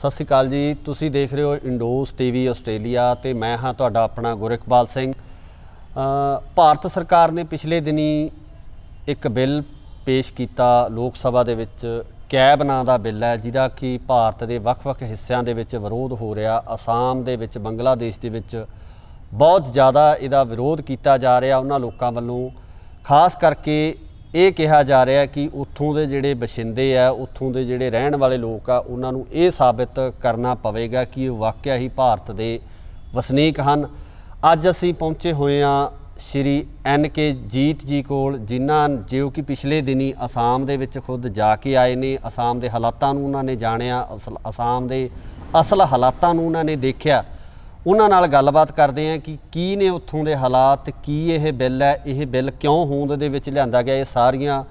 ਸਤਿ ਸ਼੍ਰੀ ਅਕਾਲ ਜੀ ਤੁਸੀਂ ਦੇਖ ਰਹੇ ਹੋ ਇੰਡੋਸ ਟੀਵੀ ਆਸਟ੍ਰੇਲੀਆ ਤੇ ਮੈਂ ਹਾਂ ਤੁਹਾਡਾ ਆਪਣਾ ਗੁਰਖਪਾਲ ਸਿੰਘ ਭਾਰਤ ਸਰਕਾਰ ਨੇ ਪਿਛਲੇ ਦਿਨੀ ਇੱਕ ਬਿੱਲ ਪੇਸ਼ ਕੀਤਾ ਲੋਕ ਸਭਾ ਦੇ ਵਿੱਚ ਕੈਬ ਨਾਂ ਦਾ ਬਿੱਲ ਹੈ ਜਿਹਦਾ ਕਿ ਭਾਰਤ ਦੇ ਵੱਖ-ਵੱਖ ਹਿੱਸਿਆਂ ਦੇ ਵਿੱਚ ਵਿਰੋਧ ਹੋ ਰਿਹਾ ਅਸਾਮ ਦੇ ਵਿੱਚ ਬੰਗਲਾਦੇਸ਼ ਦੇ ਵਿੱਚ ਬਹੁਤ ਜ਼ਿਆਦਾ ਇਹਦਾ ਵਿਰੋਧ ਕੀਤਾ ਜਾ ਰਿਹਾ ਉਹਨਾਂ ਲੋਕਾਂ ਵੱਲੋਂ ਖਾਸ ਕਰਕੇ ਇਹ ਕਿਹਾ ਜਾ ਰਿਹਾ ਕਿ ਉੱਥੋਂ ਦੇ ਜਿਹੜੇ ਬਸਿੰਦੇ ਆ ਉੱਥੋਂ ਦੇ ਜਿਹੜੇ ਰਹਿਣ ਵਾਲੇ ਲੋਕ ਆ ਉਹਨਾਂ ਨੂੰ ਇਹ ਸਾਬਤ ਕਰਨਾ ਪਵੇਗਾ ਕਿ ਇਹ ਵਾਕਿਆ ਹੀ ਭਾਰਤ ਦੇ ਵਸਨੀਕ ਹਨ ਅੱਜ ਅਸੀਂ ਪਹੁੰਚੇ ਹੋਏ ਆ ਸ਼੍ਰੀ ਐਨ ਕੇ ਜੀਤ ਜੀ ਕੋਲ ਜਿਨ੍ਹਾਂ ਜਿਉ ਕਿ ਪਿਛਲੇ ਦਿਨੀ ਅਸਾਮ ਦੇ ਵਿੱਚ ਖੁਦ ਜਾ ਕੇ ਆਏ ਨੇ ਅਸਾਮ ਦੇ ਹਾਲਾਤਾਂ ਨੂੰ ਉਹਨਾਂ ਨੇ ਜਾਣਿਆ ਅਸਾਮ ਦੇ ਅਸਲ ਹਾਲਾਤਾਂ ਨੂੰ ਉਹਨਾਂ ਨੇ ਦੇਖਿਆ ਉਹਨਾਂ ਨਾਲ ਗੱਲਬਾਤ ਕਰਦੇ ਆ ਕਿ ਕੀ ਨੇ ਉੱਥੋਂ ਦੇ ਹਾਲਾਤ ਕੀ ਇਹ ਬਿੱਲ ਹੈ ਇਹ ਬਿੱਲ ਕਿਉਂ ਹੋਂਦ ਦੇ ਵਿੱਚ ਲਿਆਂਦਾ ਗਿਆ ਇਹ ਸਾਰੀਆਂ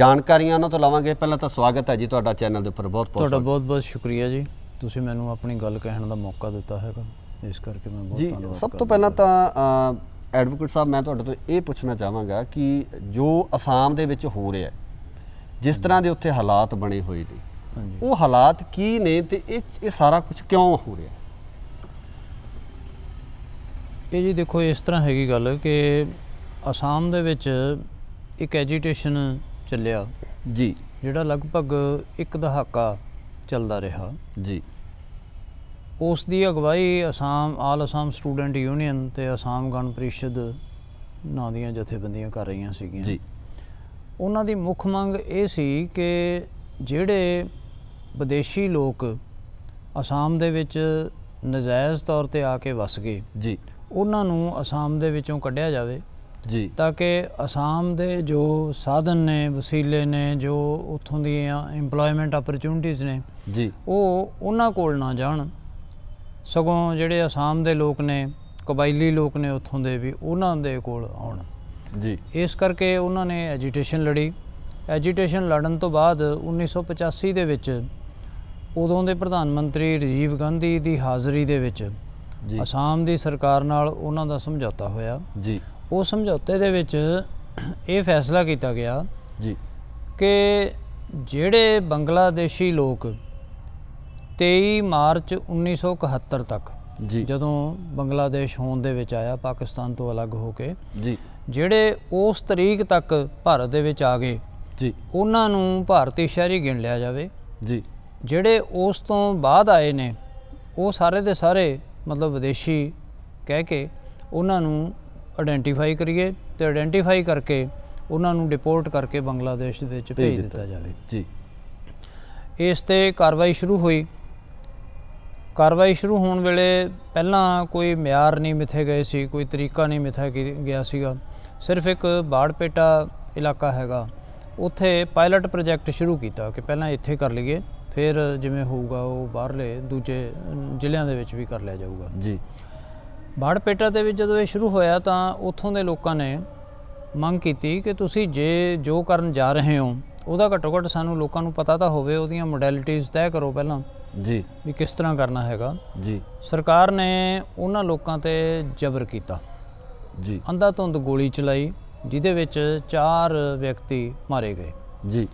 ਜਾਣਕਾਰੀਆਂ ਉਹਨਾਂ ਤੋਂ ਲਵਾਂਗੇ ਪਹਿਲਾਂ ਤਾਂ ਸਵਾਗਤ ਹੈ ਜੀ ਤੁਹਾਡਾ ਚੈਨਲ ਦੇ ਉੱਪਰ ਬਹੁਤ ਬਹੁਤ ਤੁਹਾਡਾ ਬਹੁਤ ਬਹੁਤ ਸ਼ੁਕਰੀਆ ਜੀ ਤੁਸੀਂ ਮੈਨੂੰ ਆਪਣੀ ਗੱਲ ਕਹਿਣ ਦਾ ਮੌਕਾ ਦਿੱਤਾ ਹੈਗਾ ਇਸ ਕਰਕੇ ਮੈਂ ਬਹੁਤ ਧੰਨਵਾਦ ਜੀ ਸਭ ਤੋਂ ਪਹਿਲਾਂ ਤਾਂ ਐਡਵੋਕੇਟ ਸਾਹਿਬ ਮੈਂ ਤੁਹਾਡੇ ਤੋਂ ਇਹ ਪੁੱਛਣਾ ਚਾਹਾਂਗਾ ਕਿ ਜੋ ਅਸਾਮ ਦੇ ਵਿੱਚ ਹੋ ਰਿਹਾ ਜਿਸ ਤਰ੍ਹਾਂ ਦੇ ਉੱਥੇ ਹਾਲਾਤ ਬਣੇ ਹੋਏ ਨੇ ਉਹ ਹਾਲਾਤ ਕੀ ਨੇ ਤੇ ਇਹ ਇਹ ਸਾਰਾ ਕੁਝ ਕਿਉਂ ਹੋ ਰਿਹਾ ਇਹ ਜੀ ਦੇਖੋ ਇਸ ਤਰ੍ਹਾਂ ਹੈਗੀ ਗੱਲ ਕਿ ਅਸਾਮ ਦੇ ਵਿੱਚ ਇੱਕ ਐਜੀਟੇਸ਼ਨ ਚੱਲਿਆ ਜੀ ਜਿਹੜਾ ਲਗਭਗ ਇੱਕ ਦਹਾਕਾ ਚੱਲਦਾ ਰਿਹਾ ਜੀ ਉਸ ਦੀ ਅਗਵਾਈ Assam all Assam student union ਤੇ ਅਸਾਮ ਗਣ ਪ੍ਰੀਸ਼ਦ ਨਾਂ ਦੀਆਂ ਜਥੇਬੰਦੀਆਂ ਕਰ ਰਹੀਆਂ ਸੀਗੀਆਂ ਜੀ ਉਹਨਾਂ ਦੀ ਮੁੱਖ ਮੰਗ ਇਹ ਸੀ ਕਿ ਜਿਹੜੇ ਵਿਦੇਸ਼ੀ ਲੋਕ ਅਸਾਮ ਦੇ ਵਿੱਚ ਨਜਾਇਜ਼ ਤੌਰ ਤੇ ਆ ਕੇ ਵਸ ਗਏ ਜੀ ਉਹਨਾਂ ਨੂੰ ਅਸਾਮ ਦੇ ਵਿੱਚੋਂ ਕੱਢਿਆ ਜਾਵੇ ਜੀ ਤਾਂ ਕਿ ਅਸਾਮ ਦੇ ਜੋ ਸਾਧਨ ਨੇ ਵਸੀਲੇ ਨੇ ਜੋ ਉੱਥੋਂ ਦੀਆਂ EMPLOYMENT ਓਪਰਚ्युनिटीज ਨੇ ਜੀ ਉਹ ਉਹਨਾਂ ਕੋਲ ਨਾ ਜਾਣ ਸਗੋਂ ਜਿਹੜੇ ਅਸਾਮ ਦੇ ਲੋਕ ਨੇ ਕਬਾਇਲੀ ਲੋਕ ਨੇ ਉੱਥੋਂ ਦੇ ਵੀ ਉਹਨਾਂ ਦੇ ਕੋਲ ਆਉਣ ਜੀ ਇਸ ਕਰਕੇ ਉਹਨਾਂ ਨੇ ਐਜੀਟੇਸ਼ਨ ਲੜੀ ਐਜੀਟੇਸ਼ਨ ਲੜਨ ਤੋਂ ਬਾਅਦ 1985 ਦੇ ਵਿੱਚ ਉਦੋਂ ਦੇ ਪ੍ਰਧਾਨ ਮੰਤਰੀ ਰਜੀਵ ਗਾਂਧੀ ਦੀ ਹਾਜ਼ਰੀ ਦੇ ਵਿੱਚ ਅਸਾਮ ਦੀ ਸਰਕਾਰ ਨਾਲ ਉਹਨਾਂ ਦਾ ਸਮਝੌਤਾ ਹੋਇਆ ਜੀ ਉਹ ਸਮਝੌਤੇ ਦੇ ਵਿੱਚ ਇਹ ਫੈਸਲਾ ਕੀਤਾ ਗਿਆ ਜੀ ਕਿ ਜਿਹੜੇ ਬੰਗਲਾਦੇਸ਼ੀ ਲੋਕ 23 ਮਾਰਚ 1971 ਤੱਕ ਜੀ ਜਦੋਂ ਬੰਗਲਾਦੇਸ਼ ਹੋਣ ਦੇ ਵਿੱਚ ਆਇਆ ਪਾਕਿਸਤਾਨ ਤੋਂ ਅਲੱਗ ਹੋ ਕੇ ਜੀ ਜਿਹੜੇ ਉਸ ਤਰੀਕ ਤੱਕ ਭਾਰਤ ਦੇ ਵਿੱਚ ਆ ਗਏ ਜੀ ਉਹਨਾਂ ਨੂੰ ਭਾਰਤੀ ਸ਼ਹਿਰੀ ਗਿਣ ਲਿਆ ਜਾਵੇ ਜੀ ਜਿਹੜੇ ਉਸ ਤੋਂ ਬਾਅਦ ਆਏ ਨੇ ਉਹ ਸਾਰੇ ਦੇ ਸਾਰੇ ਮਤਲਬ ਵਿਦੇਸ਼ੀ ਕਹਿ ਕੇ ਉਹਨਾਂ ਨੂੰ ਆਇਡੈਂਟੀਫਾਈ ਕਰੀਏ ਤੇ ਆਇਡੈਂਟੀਫਾਈ ਕਰਕੇ ਉਹਨਾਂ ਨੂੰ ਡਿਪੋਰਟ ਕਰਕੇ ਬੰਗਲਾਦੇਸ਼ ਦੇ ਵਿੱਚ ਭੇਜ ਦਿੱਤਾ ਜਾਵੇ ਜੀ ਇਸ ਤੇ ਕਾਰਵਾਈ ਸ਼ੁਰੂ ਹੋਈ ਕਾਰਵਾਈ ਸ਼ੁਰੂ ਹੋਣ ਵੇਲੇ ਪਹਿਲਾਂ ਕੋਈ ਮਿਆਰ ਨਹੀਂ ਮਿੱਥੇ ਗਏ ਸੀ ਕੋਈ ਤਰੀਕਾ ਨਹੀਂ ਮਿੱਥਾ ਗਿਆ ਸੀਗਾ ਸਿਰਫ ਇੱਕ ਬਾੜਪੇਟਾ ਇਲਾਕਾ ਹੈਗਾ ਉੱਥੇ ਪਾਇਲਟ ਪ੍ਰੋਜੈਕਟ ਸ਼ੁਰੂ ਕੀਤਾ ਕਿ ਪਹਿਲਾਂ ਇੱਥੇ ਕਰ ਲਈਏ ਫਿਰ ਜਿਵੇਂ ਹੋਊਗਾ ਉਹ ਬਾਹਰਲੇ ਦੂਜੇ ਜ਼ਿਲ੍ਹਿਆਂ ਦੇ ਵਿੱਚ ਵੀ ਕਰ ਲਿਆ ਜਾਊਗਾ ਜੀ ਬਾੜਪੇਟਾ ਦੇ ਵਿੱਚ ਜਦੋਂ ਇਹ ਸ਼ੁਰੂ ਹੋਇਆ ਤਾਂ ਉੱਥੋਂ ਦੇ ਲੋਕਾਂ ਨੇ ਮੰਗ ਕੀਤੀ ਕਿ ਤੁਸੀਂ ਜੇ ਜੋ ਕਰਨ ਜਾ ਰਹੇ ਹੋ ਉਹਦਾ ਘੱਟੋ ਘੱਟ ਸਾਨੂੰ ਲੋਕਾਂ ਨੂੰ ਪਤਾ ਤਾਂ ਹੋਵੇ ਉਹਦੀਆਂ ਮੋਡੈਲਿਟੀਆਂ ਤੈਅ ਕਰੋ ਪਹਿਲਾਂ ਜੀ ਵੀ ਕਿਸ ਤਰ੍ਹਾਂ ਕਰਨਾ ਹੈਗਾ ਜੀ ਸਰਕਾਰ ਨੇ ਉਹਨਾਂ ਲੋਕਾਂ ਤੇ ਜ਼ਬਰ ਕੀਤਾ ਜੀ ਅੰਧਾ ਤੋਂ ਗੋਲੀ ਚਲਾਈ ਜਿਹਦੇ ਵਿੱਚ ਚਾਰ ਵਿਅਕਤੀ ਮਾਰੇ ਗਏ ਜੀ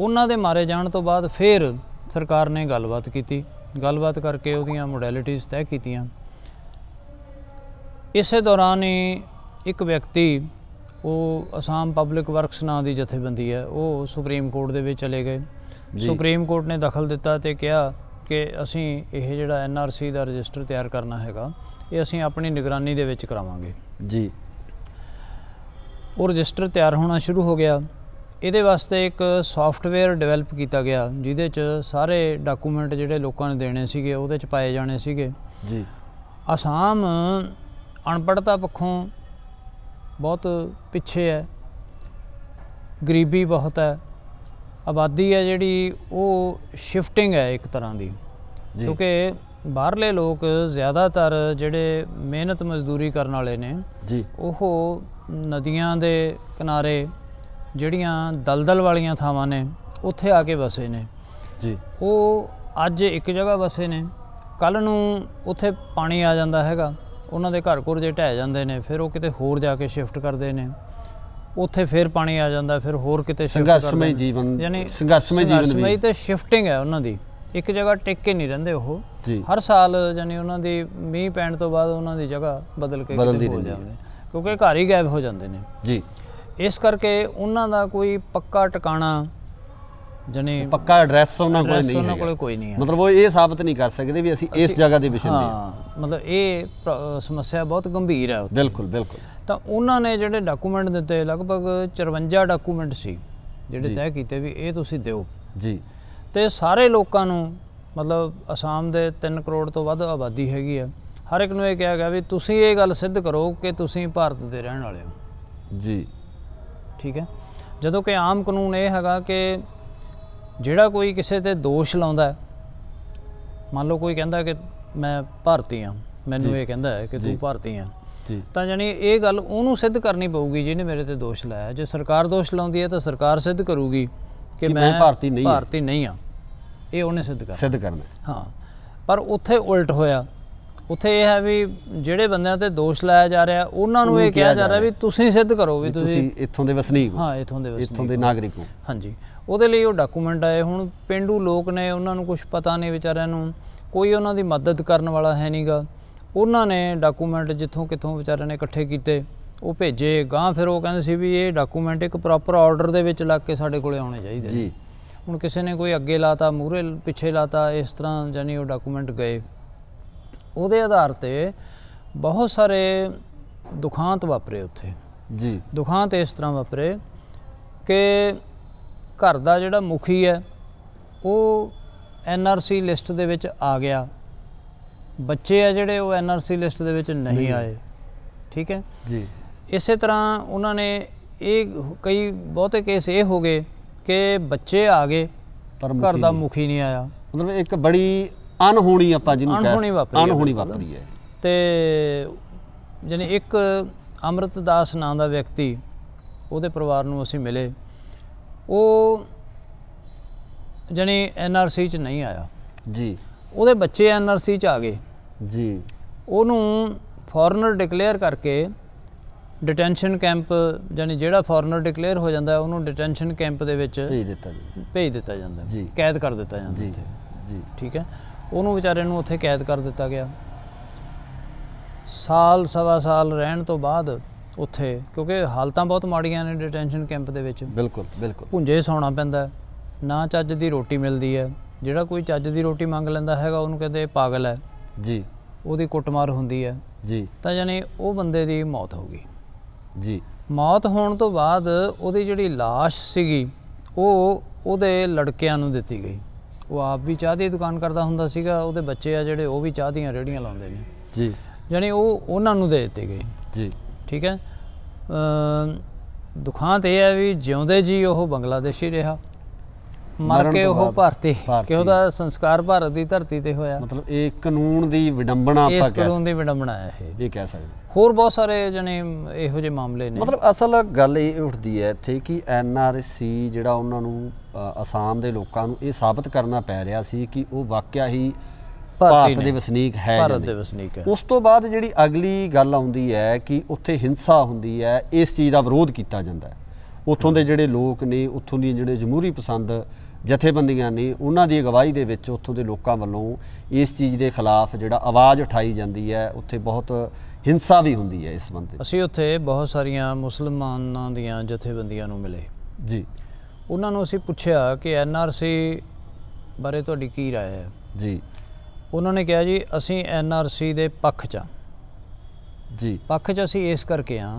ਉਹਨਾਂ ਦੇ ਮਾਰੇ ਜਾਣ ਤੋਂ ਬਾਅਦ ਫਿਰ ਸਰਕਾਰ ਨੇ ਗੱਲਬਾਤ ਕੀਤੀ ਗੱਲਬਾਤ ਕਰਕੇ ਉਹਦੀਆਂ ਮੋਡੈਲਿਟੀਆਂ ਤੈਅ ਕੀਤੀਆਂ ਇਸੇ ਦੌਰਾਨ ਹੀ ਇੱਕ ਵਿਅਕਤੀ ਉਹ ਅਸਾਮ ਪਬਲਿਕ ਵਰਕਸ ਨਾਂ ਦੀ ਜਥੇਬੰਦੀ ਹੈ ਉਹ ਸੁਪਰੀਮ ਕੋਰਟ ਦੇ ਵਿੱਚ ਚਲੇ ਗਏ ਸੁਪਰੀਮ ਕੋਰਟ ਨੇ ਦਖਲ ਦਿੱਤਾ ਤੇ ਕਿਹਾ ਕਿ ਅਸੀਂ ਇਹ ਜਿਹੜਾ ਐਨਆਰਸੀ ਦਾ ਰਜਿਸਟਰ ਤਿਆਰ ਕਰਨਾ ਹੈਗਾ ਇਹ ਅਸੀਂ ਆਪਣੀ ਨਿਗਰਾਨੀ ਦੇ ਵਿੱਚ ਕਰਾਵਾਂਗੇ ਜੀ ਉਹ ਰਜਿਸਟਰ ਤਿਆਰ ਹੋਣਾ ਸ਼ੁਰੂ ਹੋ ਗਿਆ ਇਹਦੇ ਵਾਸਤੇ ਇੱਕ ਸੌਫਟਵੇਅਰ ਡਿਵੈਲਪ ਕੀਤਾ ਗਿਆ ਜਿਹਦੇ 'ਚ ਸਾਰੇ ਡਾਕੂਮੈਂਟ ਜਿਹੜੇ ਲੋਕਾਂ ਨੇ ਦੇਣੇ ਸੀਗੇ ਉਹਦੇ 'ਚ ਪਾਏ ਜਾਣੇ ਸੀਗੇ ਜੀ ਅਸਾਮ ਅਣਪੜਤਾ ਪੱਖੋਂ ਬਹੁਤ ਪਿੱਛੇ ਹੈ ਗਰੀਬੀ ਬਹੁਤ ਹੈ ਆਬਾਦੀ ਹੈ ਜਿਹੜੀ ਉਹ ਸ਼ਿਫਟਿੰਗ ਹੈ ਇੱਕ ਤਰ੍ਹਾਂ ਦੀ ਕਿਉਂਕਿ ਬਾਹਰਲੇ ਲੋਕ ਜ਼ਿਆਦਾਤਰ ਜਿਹੜੇ ਮਿਹਨਤ ਮਜ਼ਦੂਰੀ ਕਰਨ ਵਾਲੇ ਨੇ ਜੀ ਉਹ ਨਦੀਆਂ ਦੇ ਕਿਨਾਰੇ ਜਿਹੜੀਆਂ ਦਲਦਲ ਵਾਲੀਆਂ ਥਾਵਾਂ ਨੇ ਉੱਥੇ ਆ ਕੇ ਵਸੇ ਨੇ ਜੀ ਉਹ ਅੱਜ ਇੱਕ ਜਗ੍ਹਾ ਵਸੇ ਨੇ ਕੱਲ ਨੂੰ ਉੱਥੇ ਪਾਣੀ ਆ ਜਾਂਦਾ ਹੈਗਾ ਉਹਨਾਂ ਦੇ ਘਰ ਘੁਰ ਜੇ ਢਹਿ ਜਾਂਦੇ ਨੇ ਫਿਰ ਉਹ ਕਿਤੇ ਹੋਰ ਜਾ ਕੇ ਸ਼ਿਫਟ ਕਰਦੇ ਨੇ ਉੱਥੇ ਫਿਰ ਪਾਣੀ ਆ ਜਾਂਦਾ ਫਿਰ ਹੋਰ ਕਿਤੇ ਸ਼ਿਫਟ ਕਰਦੇ ਸੰਘਰਸ਼ਮਈ ਜੀਵਨ ਯਾਨੀ ਸੰਘਰਸ਼ਮਈ ਜੀਵਨ ਵੀ ਸੰਘਰਸ਼ਮਈ ਤੇ ਸ਼ਿਫਟਿੰਗ ਹੈ ਉਹਨਾਂ ਦੀ ਇੱਕ ਜਗ੍ਹਾ ਟਿਕ ਕੇ ਨਹੀਂ ਰਹਿੰਦੇ ਉਹ ਹਰ ਸਾਲ ਯਾਨੀ ਉਹਨਾਂ ਦੀ ਮੀਂਹ ਪੈਣ ਤੋਂ ਬਾਅਦ ਉਹਨਾਂ ਦੀ ਜਗ੍ਹਾ ਬਦਲ ਕੇ ਕਿਤੇ ਹੋ ਜਾਂਦੇ ਕਿਉਂਕਿ ਘਰ ਹੀ ਗਾਇਬ ਹੋ ਜਾਂਦੇ ਨੇ ਜੀ ਇਸ ਕਰਕੇ ਉਹਨਾਂ ਦਾ ਕੋਈ ਪੱਕਾ ਟਿਕਾਣਾ ਜਨੇ ਪੱਕਾ ਐਡਰੈਸ ਉਹਨਾਂ ਕੋਲ ਨਹੀਂ ਹੈ ਉਹਨਾਂ ਕੋਲ ਕੋਈ ਨਹੀਂ ਹੈ ਮਤਲਬ ਉਹ ਇਹ ਸਾਬਤ ਨਹੀਂ ਕਰ ਸਕਦੇ ਵੀ ਅਸੀਂ ਇਸ ਜਗ੍ਹਾ ਦੇ ਨੇ ਹਾਂ ਮਤਲਬ ਇਹ ਸਮੱਸਿਆ ਬਹੁਤ ਗੰਭੀਰ ਹੈ ਬਿਲਕੁਲ ਬਿਲਕੁਲ ਤਾਂ ਉਹਨਾਂ ਨੇ ਜਿਹੜੇ ਡਾਕੂਮੈਂਟ ਦਿੱਤੇ ਲਗਭਗ 54 ਡਾਕੂਮੈਂਟ ਸੀ ਜਿਹੜੇ ਤੈਅ ਕੀਤੇ ਵੀ ਇਹ ਤੁਸੀਂ ਦਿਓ ਜੀ ਤੇ ਸਾਰੇ ਲੋਕਾਂ ਨੂੰ ਮਤਲਬ ਅਸਾਮ ਦੇ 3 ਕਰੋੜ ਤੋਂ ਵੱਧ ਆਬਾਦੀ ਹੈਗੀ ਆ ਹਰ ਇੱਕ ਨੂੰ ਇਹ ਕਿਹਾ ਗਿਆ ਵੀ ਤੁਸੀਂ ਇਹ ਗੱਲ ਸਿੱਧ ਕਰੋ ਕਿ ਤੁਸੀਂ ਭਾਰਤ ਦੇ ਰਹਿਣ ਵਾਲੇ ਹੋ ਜੀ ਠੀਕ ਹੈ ਜਦੋਂ ਕਿ ਆਮ ਕਾਨੂੰਨ ਇਹ ਹੈਗਾ ਕਿ ਜਿਹੜਾ ਕੋਈ ਕਿਸੇ ਤੇ ਦੋਸ਼ ਲਾਉਂਦਾ ਮੰਨ ਲਓ ਕੋਈ ਕਹਿੰਦਾ ਕਿ ਮੈਂ ਭਾਰਤੀ ਹਾਂ ਮੈਨੂੰ ਇਹ ਕਹਿੰਦਾ ਹੈ ਕਿ ਤੂੰ ਭਾਰਤੀ ਹਾਂ ਤਾਂ ਜਾਨੀ ਇਹ ਗੱਲ ਉਹਨੂੰ ਸਿੱਧ ਕਰਨੀ ਪਊਗੀ ਜਿਹਨੇ ਮੇਰੇ ਤੇ ਦੋਸ਼ ਲਾਇਆ ਜੇ ਸਰਕਾਰ ਦੋਸ਼ ਲਾਉਂਦੀ ਹੈ ਤਾਂ ਸਰਕਾਰ ਸਿੱਧ ਕਰੂਗੀ ਕਿ ਮੈਂ ਭਾਰਤੀ ਨਹੀਂ ਭਾਰਤੀ ਨਹੀਂ ਹਾਂ ਇਹ ਉਹਨੇ ਸਿੱਧ ਕਰਨਾ ਸਿੱਧ ਕਰਨਾ ਹਾਂ ਪਰ ਉੱਥੇ ਉਲਟ ਹੋਇਆ ਉੱਥੇ ਇਹ ਹੈ ਵੀ ਜਿਹੜੇ ਬੰਦਿਆਂ ਤੇ ਦੋਸ਼ ਲਾਇਆ ਜਾ ਰਿਹਾ ਉਹਨਾਂ ਨੂੰ ਇਹ ਕਿਹਾ ਜਾ ਰਿਹਾ ਵੀ ਤੁਸੀਂ ਸਿੱਧ ਕਰੋ ਵੀ ਤੁਸੀਂ ਇੱਥੋਂ ਦੇ ਵਸਨੀਕ ਹੋ ਹਾਂ ਇੱਥੋਂ ਦੇ ਵਸਨੀਕ ਇੱਥੋਂ ਦੇ ਨਾਗਰਿਕ ਹੋ ਹਾਂਜੀ ਉਹਦੇ ਲਈ ਉਹ ਡਾਕੂਮੈਂਟ ਆਏ ਹੁਣ ਪਿੰਡੂ ਲੋਕ ਨੇ ਉਹਨਾਂ ਨੂੰ ਕੁਝ ਪਤਾ ਨਹੀਂ ਵਿਚਾਰਿਆਂ ਨੂੰ ਕੋਈ ਉਹਨਾਂ ਦੀ ਮਦਦ ਕਰਨ ਵਾਲਾ ਹੈ ਨਹੀਂਗਾ ਉਹਨਾਂ ਨੇ ਡਾਕੂਮੈਂਟ ਜਿੱਥੋਂ ਕਿੱਥੋਂ ਵਿਚਾਰਿਆਂ ਨੇ ਇਕੱਠੇ ਕੀਤੇ ਉਹ ਭੇਜੇ ਗਾਂ ਫਿਰ ਉਹ ਕਹਿੰਦੇ ਸੀ ਵੀ ਇਹ ਡਾਕੂਮੈਂਟ ਇੱਕ ਪ੍ਰੋਪਰ ਆਰਡਰ ਦੇ ਵਿੱਚ ਲੱਗ ਕੇ ਸਾਡੇ ਕੋਲੇ ਆਉਣੇ ਚਾਹੀਦੇ ਜੀ ਹੁਣ ਕਿਸੇ ਨੇ ਕੋਈ ਅੱਗੇ ਲਾਤਾ ਮੂਰੇ ਪਿੱਛੇ ਲਾਤਾ ਇਸ ਤਰ੍ਹਾਂ ਜਾਨੀ ਉਹ ਡਾਕੂਮੈਂਟ ਗਏ ਉਹਦੇ ਆਧਾਰ ਤੇ ਬਹੁਤ ਸਾਰੇ ਦੁਖਾਂਤ ਵਾਪਰੇ ਉੱਥੇ ਜੀ ਦੁਖਾਂਤ ਇਸ ਤਰ੍ਹਾਂ ਵਾਪਰੇ ਕਿ ਘਰ ਦਾ ਜਿਹੜਾ ਮੁਖੀ ਹੈ ਉਹ ਐਨਆਰਸੀ ਲਿਸਟ ਦੇ ਵਿੱਚ ਆ ਗਿਆ ਬੱਚੇ ਆ ਜਿਹੜੇ ਉਹ ਐਨਆਰਸੀ ਲਿਸਟ ਦੇ ਵਿੱਚ ਨਹੀਂ ਆਏ ਠੀਕ ਹੈ ਜੀ ਇਸੇ ਤਰ੍ਹਾਂ ਉਹਨਾਂ ਨੇ ਇਹ ਕਈ ਬਹੁਤੇ ਕੇਸ ਇਹ ਹੋ ਗਏ ਕਿ ਬੱਚੇ ਆ ਗਏ ਪਰ ਘਰ ਦਾ ਮੁਖੀ ਨਹੀਂ ਆਇਆ ਮਤਲਬ ਇੱਕ ਬੜੀ ਅਣਹੋਣੀ ਆਪਾਂ ਜਿਹਨੂੰ ਕਹਿੰਦੇ ਅਣਹੋਣੀ ਵਾਪਰੀ ਹੈ ਤੇ ਜਾਨੀ ਇੱਕ ਅਮਰਤਦਾਸ ਨਾਂ ਦਾ ਵਿਅਕਤੀ ਉਹਦੇ ਪਰਿਵਾਰ ਨੂੰ ਅਸੀਂ ਮਿਲੇ ਉਹ ਜਾਨੀ ਐਨਆਰਸੀ ਚ ਨਹੀਂ ਆਇਆ ਜੀ ਉਹਦੇ ਬੱਚੇ ਐਨਆਰਸੀ ਚ ਆ ਗਏ ਜੀ ਉਹਨੂੰ ਫੋਰਨਰ ਡਿਕਲੇਅਰ ਕਰਕੇ ਡਿਟੈਂਸ਼ਨ ਕੈਂਪ ਜਾਨੀ ਜਿਹੜਾ ਫੋਰਨਰ ਡਿਕਲੇਅਰ ਹੋ ਜਾਂਦਾ ਉਹਨੂੰ ਡਿਟੈਂਸ਼ਨ ਕੈਂਪ ਦੇ ਵਿੱਚ ਭੇਜ ਦਿੱਤਾ ਜੀ ਭੇਜ ਦਿੱਤਾ ਜਾਂਦਾ ਜੀ ਕੈਦ ਕਰ ਦਿੱਤਾ ਜਾਂਦਾ ਜੀ ਜੀ ਠੀਕ ਹੈ ਉਹਨੂੰ ਵਿਚਾਰੇ ਨੂੰ ਉੱਥੇ ਕੈਦ ਕਰ ਦਿੱਤਾ ਗਿਆ ਸਾਲ ਸਵਾ ਸਾਲ ਰਹਿਣ ਤੋਂ ਬਾਅਦ ਉੱਥੇ ਕਿਉਂਕਿ ਹਾਲਤਾਂ ਬਹੁਤ ਮਾੜੀਆਂ ਨੇ ਡਿਟੈਂਸ਼ਨ ਕੈਂਪ ਦੇ ਵਿੱਚ ਬਿਲਕੁਲ ਬਿਲਕੁਲ ਭੁੰਜੇ ਸੌਣਾ ਪੈਂਦਾ ਨਾ ਚੱਜ ਦੀ ਰੋਟੀ ਮਿਲਦੀ ਹੈ ਜਿਹੜਾ ਕੋਈ ਚੱਜ ਦੀ ਰੋਟੀ ਮੰਗ ਲੈਂਦਾ ਹੈਗਾ ਉਹਨੂੰ ਕਹਿੰਦੇ ਪਾਗਲ ਹੈ ਜੀ ਉਹਦੀ ਕੁੱਟਮਾਰ ਹੁੰਦੀ ਹੈ ਜੀ ਤਾਂ ਜਾਨੀ ਉਹ ਬੰਦੇ ਦੀ ਮੌਤ ਹੋ ਗਈ ਜੀ ਮੌਤ ਹੋਣ ਤੋਂ ਬਾਅਦ ਉਹਦੀ ਜਿਹੜੀ লাশ ਸੀਗੀ ਉਹ ਉਹਦੇ ਲੜਕਿਆਂ ਨੂੰ ਦਿੱਤੀ ਗਈ ਉਹ ਆਪ ਵੀ ਚਾਹ ਦੀ ਦੁਕਾਨ ਕਰਦਾ ਹੁੰਦਾ ਸੀਗਾ ਉਹਦੇ ਬੱਚੇ ਆ ਜਿਹੜੇ ਉਹ ਵੀ ਚਾਹ ਦੀਆਂ ਰੇੜੀਆਂ ਲਾਉਂਦੇ ਨੇ ਜੀ ਜਾਨੀ ਉਹ ਉਹਨਾਂ ਨੂੰ ਦੇ ਦਿੱਤੇ ਗਏ ਜੀ ਠੀਕ ਹੈ ਅ ਦੁਖਾਂਤ ਇਹ ਹੈ ਵੀ ਜਿਉਂਦੇ ਜੀ ਉਹ ਬੰਗਲਾਦੇਸ਼ੀ ਰਿਹਾ ਮਰ ਕੇ ਉਹ ਭਾਰਤੀ ਕਿ ਉਹਦਾ ਸੰਸਕਾਰ ਭਾਰਤ ਦੀ ਧਰਤੀ ਤੇ ਹੋਇਆ ਮਤਲਬ ਇਹ ਕਾਨੂੰਨ ਦੀ ਵਿਡੰਬਣਾ ਆਪਾਂ ਕਹਿੰਦੇ ਇਸ ਕਾਨੂੰਨ ਦੀ ਵਿਡੰਬਣਾ ਹੈ ਇਹ ਇਹ ਕਹਿ ਸਕਦੇ ਹੋਰ ਬਹੁਤ ਸਾਰੇ ਜਣੇ ਇਹੋ ਜਿਹੇ ਮਾਮਲੇ ਨੇ ਮਤਲਬ ਅਸਲ ਗੱਲ ਇਹ ਉੱਠਦੀ ਹੈ ਇੱਥੇ ਕਿ ਐਨ ਆਰ ਸੀ ਜਿਹੜਾ ਉਹਨਾਂ ਨੂੰ ਅਸਾਮ ਦੇ ਲੋਕਾਂ ਨੂੰ ਇਹ ਸਾਬਤ ਕਰਨਾ ਪੈ ਰਿਹਾ ਸੀ ਕਿ ਉਹ ਵਾਕਿਆ ਹੀ ਭਾਰਤ ਦੇ ਵਸਨੀਕ ਹੈ ਭਾਰਤ ਦੇ ਵਸਨੀਕ ਹੈ ਉਸ ਤੋਂ ਬਾਅਦ ਜਿਹੜੀ ਅਗਲੀ ਗੱਲ ਆਉਂਦੀ ਹੈ ਕਿ ਉੱਥੇ ਹਿੰਸਾ ਹੁੰਦੀ ਹੈ ਇਸ ਚੀਜ਼ ਦਾ ਵਿਰੋਧ ਕੀਤਾ ਜਾਂਦਾ ਹੈ ਉੱਥੋਂ ਦੇ ਜਿਹੜੇ ਲੋਕ ਨੇ ਉੱਥੋਂ ਦੀ ਜਿਹੜੇ ਜਮਹੂਰੀ ਪਸੰਦ ਜਥੇਬੰਦੀਆਂ ਨੇ ਉਹਨਾਂ ਦੀ ਅਗਵਾਈ ਦੇ ਵਿੱਚ ਉੱਥੋਂ ਦੇ ਲੋਕਾਂ ਵੱਲੋਂ ਇਸ ਚੀਜ਼ ਦੇ ਖਿਲਾਫ ਜਿਹੜਾ ਆਵਾਜ਼ ਉਠਾਈ ਜਾਂਦੀ ਹੈ ਉੱਥੇ ਬਹੁਤ ਹਿੰਸਾ ਵੀ ਹੁੰਦੀ ਹੈ ਇਸ ਸੰਬੰਧ ਅਸੀਂ ਉੱਥੇ ਬਹੁਤ ਸਾਰੀਆਂ ਮੁਸਲਮਾਨਾਂ ਦੀਆਂ ਜਥੇਬੰਦੀਆਂ ਨੂੰ ਮਿਲੇ ਜੀ ਉਹਨਾਂ ਨੂੰ ਅਸੀਂ ਪੁੱਛਿਆ ਕਿ ਐਨਆਰਸੀ ਬਾਰੇ ਤੁਹਾਡੀ ਕੀ رائے ਹੈ ਜੀ ਉਹਨਾਂ ਨੇ ਕਿਹਾ ਜੀ ਅਸੀਂ ਐਨਆਰਸੀ ਦੇ ਪੱਖ 'ਚ ਜੀ ਪੱਖ 'ਚ ਅਸੀਂ ਇਸ ਕਰਕੇ ਆ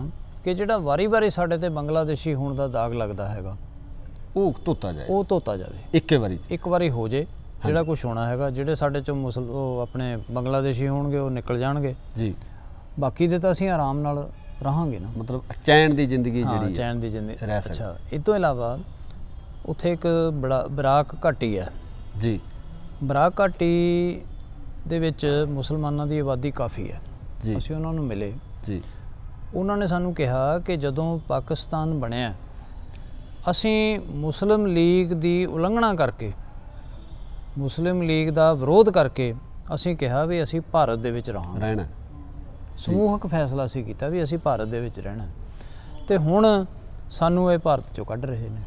ਕਿ ਜਿਹੜਾ ਵਾਰੀ-ਵਾਰੀ ਸਾਡੇ ਤੇ ਬੰਗਲਾਦੇਸ਼ੀ ਹੋਣ ਦਾ ਦਾਗ ਲੱਗਦਾ ਹੈਗਾ ਉਹ ਧੋਤਾ ਜਾਏ ਉਹ ਧੋਤਾ ਜਾਵੇ ਇੱਕੇ ਵਾਰੀ ਇੱਕ ਵਾਰੀ ਹੋ ਜੇ ਜਿਹੜਾ ਕੁਝ ਹੋਣਾ ਹੈਗਾ ਜਿਹੜੇ ਸਾਡੇ ਚ ਮੁਸਲ ਆਪਣੇ ਬੰਗਲਾਦੇਸ਼ੀ ਹੋਣਗੇ ਉਹ ਨਿਕਲ ਜਾਣਗੇ ਜੀ ਬਾਕੀ ਦੇ ਤਾਂ ਅਸੀਂ ਆਰਾਮ ਨਾਲ ਰਹਾਂਗੇ ਨਾ ਮਤਲਬ ਚੈਨ ਦੀ ਜ਼ਿੰਦਗੀ ਜਿਹੜੀ ਹਾਂ ਚੈਨ ਦੀ ਜ਼ਿੰਦਗੀ ਅੱਛਾ ਇਸ ਤੋਂ ਇਲਾਵਾ ਉੱਥੇ ਇੱਕ ਬੜਾ ਬਰਾਕ ਘਾਟੀ ਹੈ ਜੀ ਬਰਾਕ ਘਾਟੀ ਦੇ ਵਿੱਚ ਮੁਸਲਮਾਨਾਂ ਦੀ ਆਬਾਦੀ ਕਾਫੀ ਹੈ ਜੀ ਅਸੀਂ ਉਹਨਾਂ ਨੂੰ ਮਿਲੇ ਜੀ ਉਹਨਾਂ ਨੇ ਸਾਨੂੰ ਕਿਹਾ ਕਿ ਜਦੋਂ ਪਾਕਿਸਤਾਨ ਬਣਿਆ ਅਸੀਂ ਮੁਸਲਮ ਲੀਗ ਦੀ ਉਲੰਘਣਾ ਕਰਕੇ ਮੁਸਲਮ ਲੀਗ ਦਾ ਵਿਰੋਧ ਕਰਕੇ ਅਸੀਂ ਕਿਹਾ ਵੀ ਅਸੀਂ ਭਾਰਤ ਦੇ ਵਿੱਚ ਰਹਾਂਗੇ ਰਹਿਣਾ ਸਮੂਹਕ ਫੈਸਲਾ ਸੀ ਕੀਤਾ ਵੀ ਅਸੀਂ ਭਾਰਤ ਦੇ ਵਿੱਚ ਰਹਿਣਾ ਤੇ ਹੁਣ ਸਾਨੂੰ ਇਹ ਭਾਰਤ ਚੋਂ ਕੱਢ ਰਹੇ ਨੇ